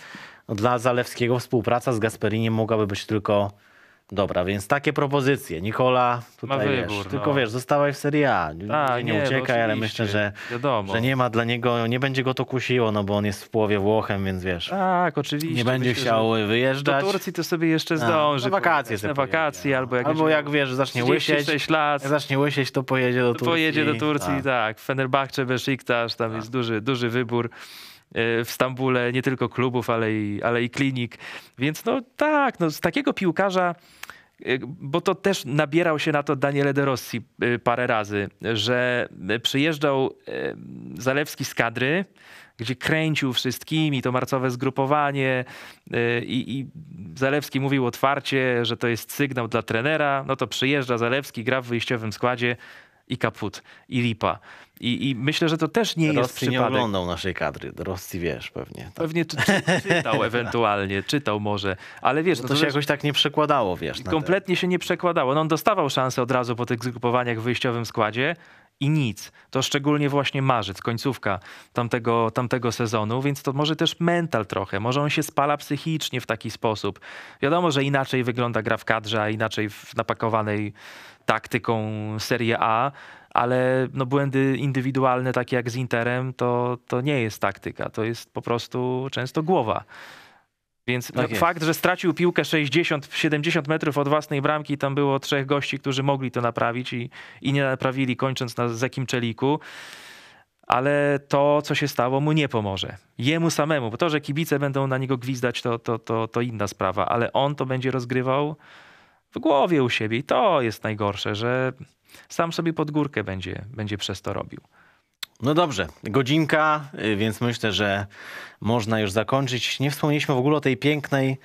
dla Zalewskiego współpraca z Gasperini mogłaby być tylko Dobra, więc takie propozycje. Nikola, tutaj wybór, wiesz, no. tylko wiesz, zostawaj w Serii A. nie, tak, nie, uciekaj, no ale myślę, że, że nie ma dla niego, nie będzie go to kusiło, no bo on jest w połowie Włochem, więc wiesz. Tak, oczywiście. Nie będzie myślę, chciał wyjeżdżać. Do Turcji to sobie jeszcze no zdąży. na wakacje. Na wakacje albo no. jak Albo jak wiesz, zacznie łysieć. lat. Jak zacznie łysieć, to pojedzie do Turcji. Pojedzie do Turcji, tak. tak. Fenerbahce, Besiktasz, tam jest tak. duży, duży wybór. E, w Stambule nie tylko klubów, ale i, ale i klinik. Więc no tak, no, z takiego piłkarza e, bo to też nabierał się na to Daniele De Rossi e, parę razy, że przyjeżdżał Zalewski z kadry, gdzie kręcił wszystkimi to marcowe zgrupowanie i, i, Zalewski mówił otwarcie, że to jest sygnał dla trenera, no to przyjeżdża Zalewski, gra w wyjściowym składzie, i Kaput, i Lipa. I, I, myślę, że to też nie jest jest przypadek. nie oglądał naszej kadry. Rosji wiesz pewnie. Tak. Pewnie czy, czy, czytał ewentualnie, czytał może, ale wiesz... No, no to, się jakoś tak nie przekładało, wiesz. Kompletnie się nie przekładało. No on dostawał szansę od razu po tych zgrupowaniach w wyjściowym składzie i nic. To szczególnie właśnie marzec, końcówka tamtego, tamtego sezonu, więc to może też mental trochę, może on się spala psychicznie w taki sposób. Wiadomo, że inaczej wygląda gra w kadrze, a inaczej w napakowanej taktyką Serie A, ale no błędy indywidualne, takie jak z Interem, to, to nie jest taktyka, to jest po prostu często głowa. Więc no, tak fakt, że stracił piłkę 60-70 metrów od własnej bramki, tam było trzech gości, którzy mogli to naprawić i, i nie naprawili, kończąc na Zekim Czeliku. Ale to, co się stało, mu nie pomoże. Jemu samemu, bo to, że kibice będą na niego gwizdać, to, to, to, to inna sprawa, ale on to będzie rozgrywał w głowie u siebie. I to jest najgorsze, że sam sobie pod górkę będzie, będzie przez to robił. No dobrze, godzinka, y, więc myślę, że można już zakończyć. Nie wspomnieliśmy w ogóle o tej pięknej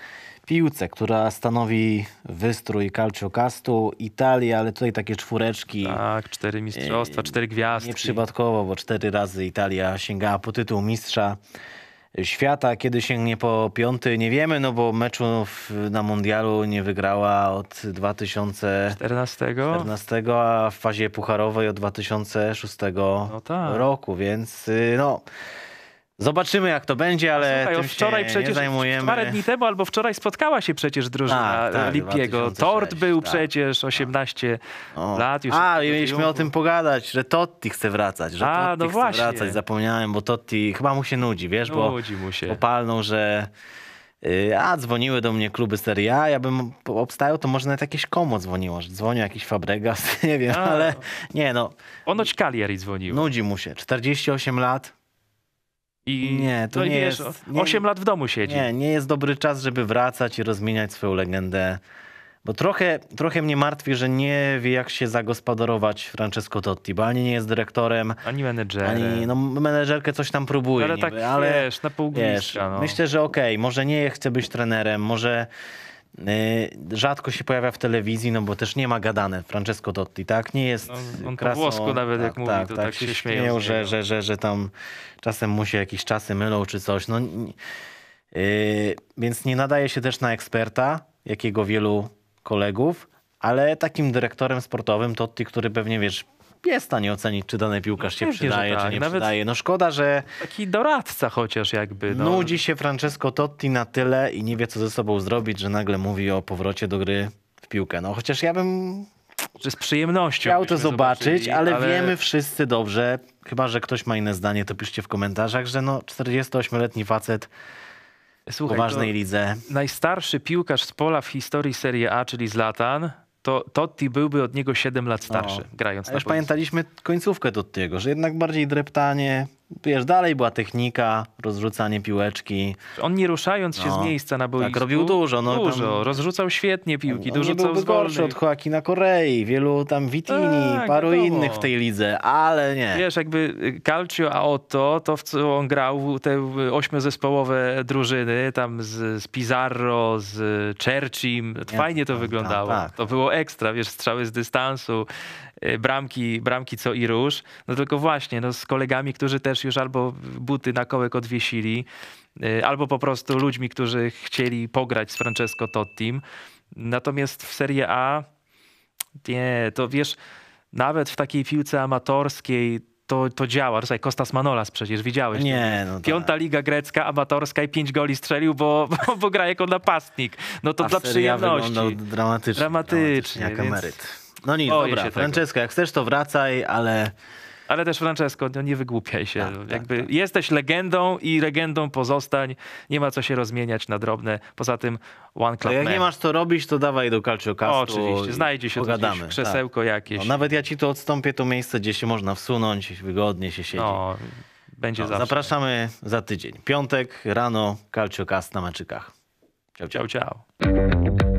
piłce, która stanowi wystrój Calciocastu, Italii, ale tutaj takie czwóreczki. Tak, cztery mistrzostwa, y, cztery gwiazdy. Nieprzypadkowo, bo cztery razy Italia sięgała po tytuł mistrza świata, kiedy sięgnie po piąty, nie wiemy, no bo meczu w, na mundialu nie wygrała od 2014, 14, a w fazie pucharowej od 2006 no tak. roku, więc y, no... Zobaczymy, jak to będzie, ale Słuchaj, tym wczoraj się przecież, nie zajmujemy. Parę dni temu albo wczoraj spotkała się przecież drużyna tak, tak, Lipiego. 2006, Tort był tak, przecież 18 no. lat. Już A, i mieliśmy o tym pogadać, że Totti chce wracać. Że A, Totti no chce właśnie. wracać, zapomniałem, bo Totti chyba mu się nudzi, wiesz, bo nudzi mu się. opalną, że... Y, a dzwoniły do mnie kluby Serie A, ja bym obstawiał, to może nawet jakieś komo dzwoniło, że dzwonił jakiś Fabregas, nie wiem, A. ale nie no. Onoć Cagliari dzwonił. Nudzi mu się, 48 lat, i, nie, to no nie wiesz, jest... Nie, 8 lat w domu siedzi. Nie, nie jest dobry czas, żeby wracać i rozmieniać swoją legendę. Bo trochę, trochę mnie martwi, że nie wie, jak się zagospodarować Francesco Totti, bo ani nie jest dyrektorem, ani menedżerem. Ani, no, menedżerkę coś tam próbuje. Ale tak, niby, tak ale, wiesz, na pół wiesz, no. Myślę, że okej, okay, może nie chce być trenerem, może E, rzadko się pojawia w telewizji, no bo też nie ma gadane Francesco Dotti, tak? Nie jest no, on krasno, po włosku nawet tak, jak mówi, tak, to tak, tak się, się śmieją, śmieją że, że, że, że tam czasem mu się jakieś czasy mylą czy coś. No, yy, więc nie nadaje się też na eksperta, jakiego wielu kolegów, ale takim dyrektorem sportowym Totti, który pewnie, wiesz, jest stanie ocenić, czy dany piłkarz no się Pewnie, przydaje, tak. czy nie Nawet przydaje. No szkoda, że... Taki doradca chociaż jakby. No. Nudzi się Francesco Totti na tyle i nie wie, co ze sobą zrobić, że nagle mówi o powrocie do gry w piłkę. No chociaż ja bym... Czy z przyjemnością. Chciał to zobaczyć, ale, ale, wiemy wszyscy dobrze, chyba że ktoś ma inne zdanie, to piszcie w komentarzach, że no 48-letni facet Słuchaj, poważnej lidze. Najstarszy piłkarz z pola w historii Serie A, czyli Zlatan, to Totti byłby od niego 7 lat starszy, grając na Już pamiętaliśmy końcówkę Tottiego, że jednak bardziej dreptanie, wiesz, dalej była technika, rozrzucanie piłeczki. On nie ruszając się no. z miejsca na tak, boisku. Tak, robił dużo. No, dużo, tam... rozrzucał świetnie piłki, dużo co z gorszy od Joaquina Korei, wielu tam Vitini, tak, paru wiadomo. innych w tej lidze, ale nie. Wiesz, jakby y, Calcio a Otto, to w co on grał, te ośmiozespołowe drużyny, tam z, z Pizarro, z Churchim, fajnie to wyglądało. Tak, to było ekstra, wiesz, strzały z dystansu, Y, bramki, bramki co i róż. No tylko właśnie, no z kolegami, którzy też już albo buty na kołek odwiesili, y, albo po prostu ludźmi, którzy chcieli pograć z Francesco Tottim. Natomiast w Serie A, nie, to wiesz, nawet w takiej piłce amatorskiej to, to działa. Słuchaj, Kostas Manolas przecież widziałeś. Nie, no tak. Piąta tak. liga grecka, amatorska i pięć goli strzelił, bo, bo, bo gra jako napastnik. No to A dla przyjemności. Dramatycznie. Dramatycznie, dramatycznie jak emeryt. No nic, Boję dobra, Francesco, jak chcesz to wracaj, ale... Ale też Francesco, no nie wygłupiaj się. Tak, tak Jakby tak, tak. Jesteś legendą i legendą pozostań. Nie ma co się rozmieniać na drobne. Poza tym one club A Jak man. nie masz to robić, to dawaj do Calciocastu. Oczywiście, znajdzie się pogadamy, to tak. krzesełko jakieś. No, nawet ja ci to odstąpię, to miejsce, gdzie się można wsunąć, wygodnie się siedzi. No, będzie no, Zapraszamy za tydzień. Piątek rano Calciocast na Meczykach. Ciao, ciao. ciao, ciao.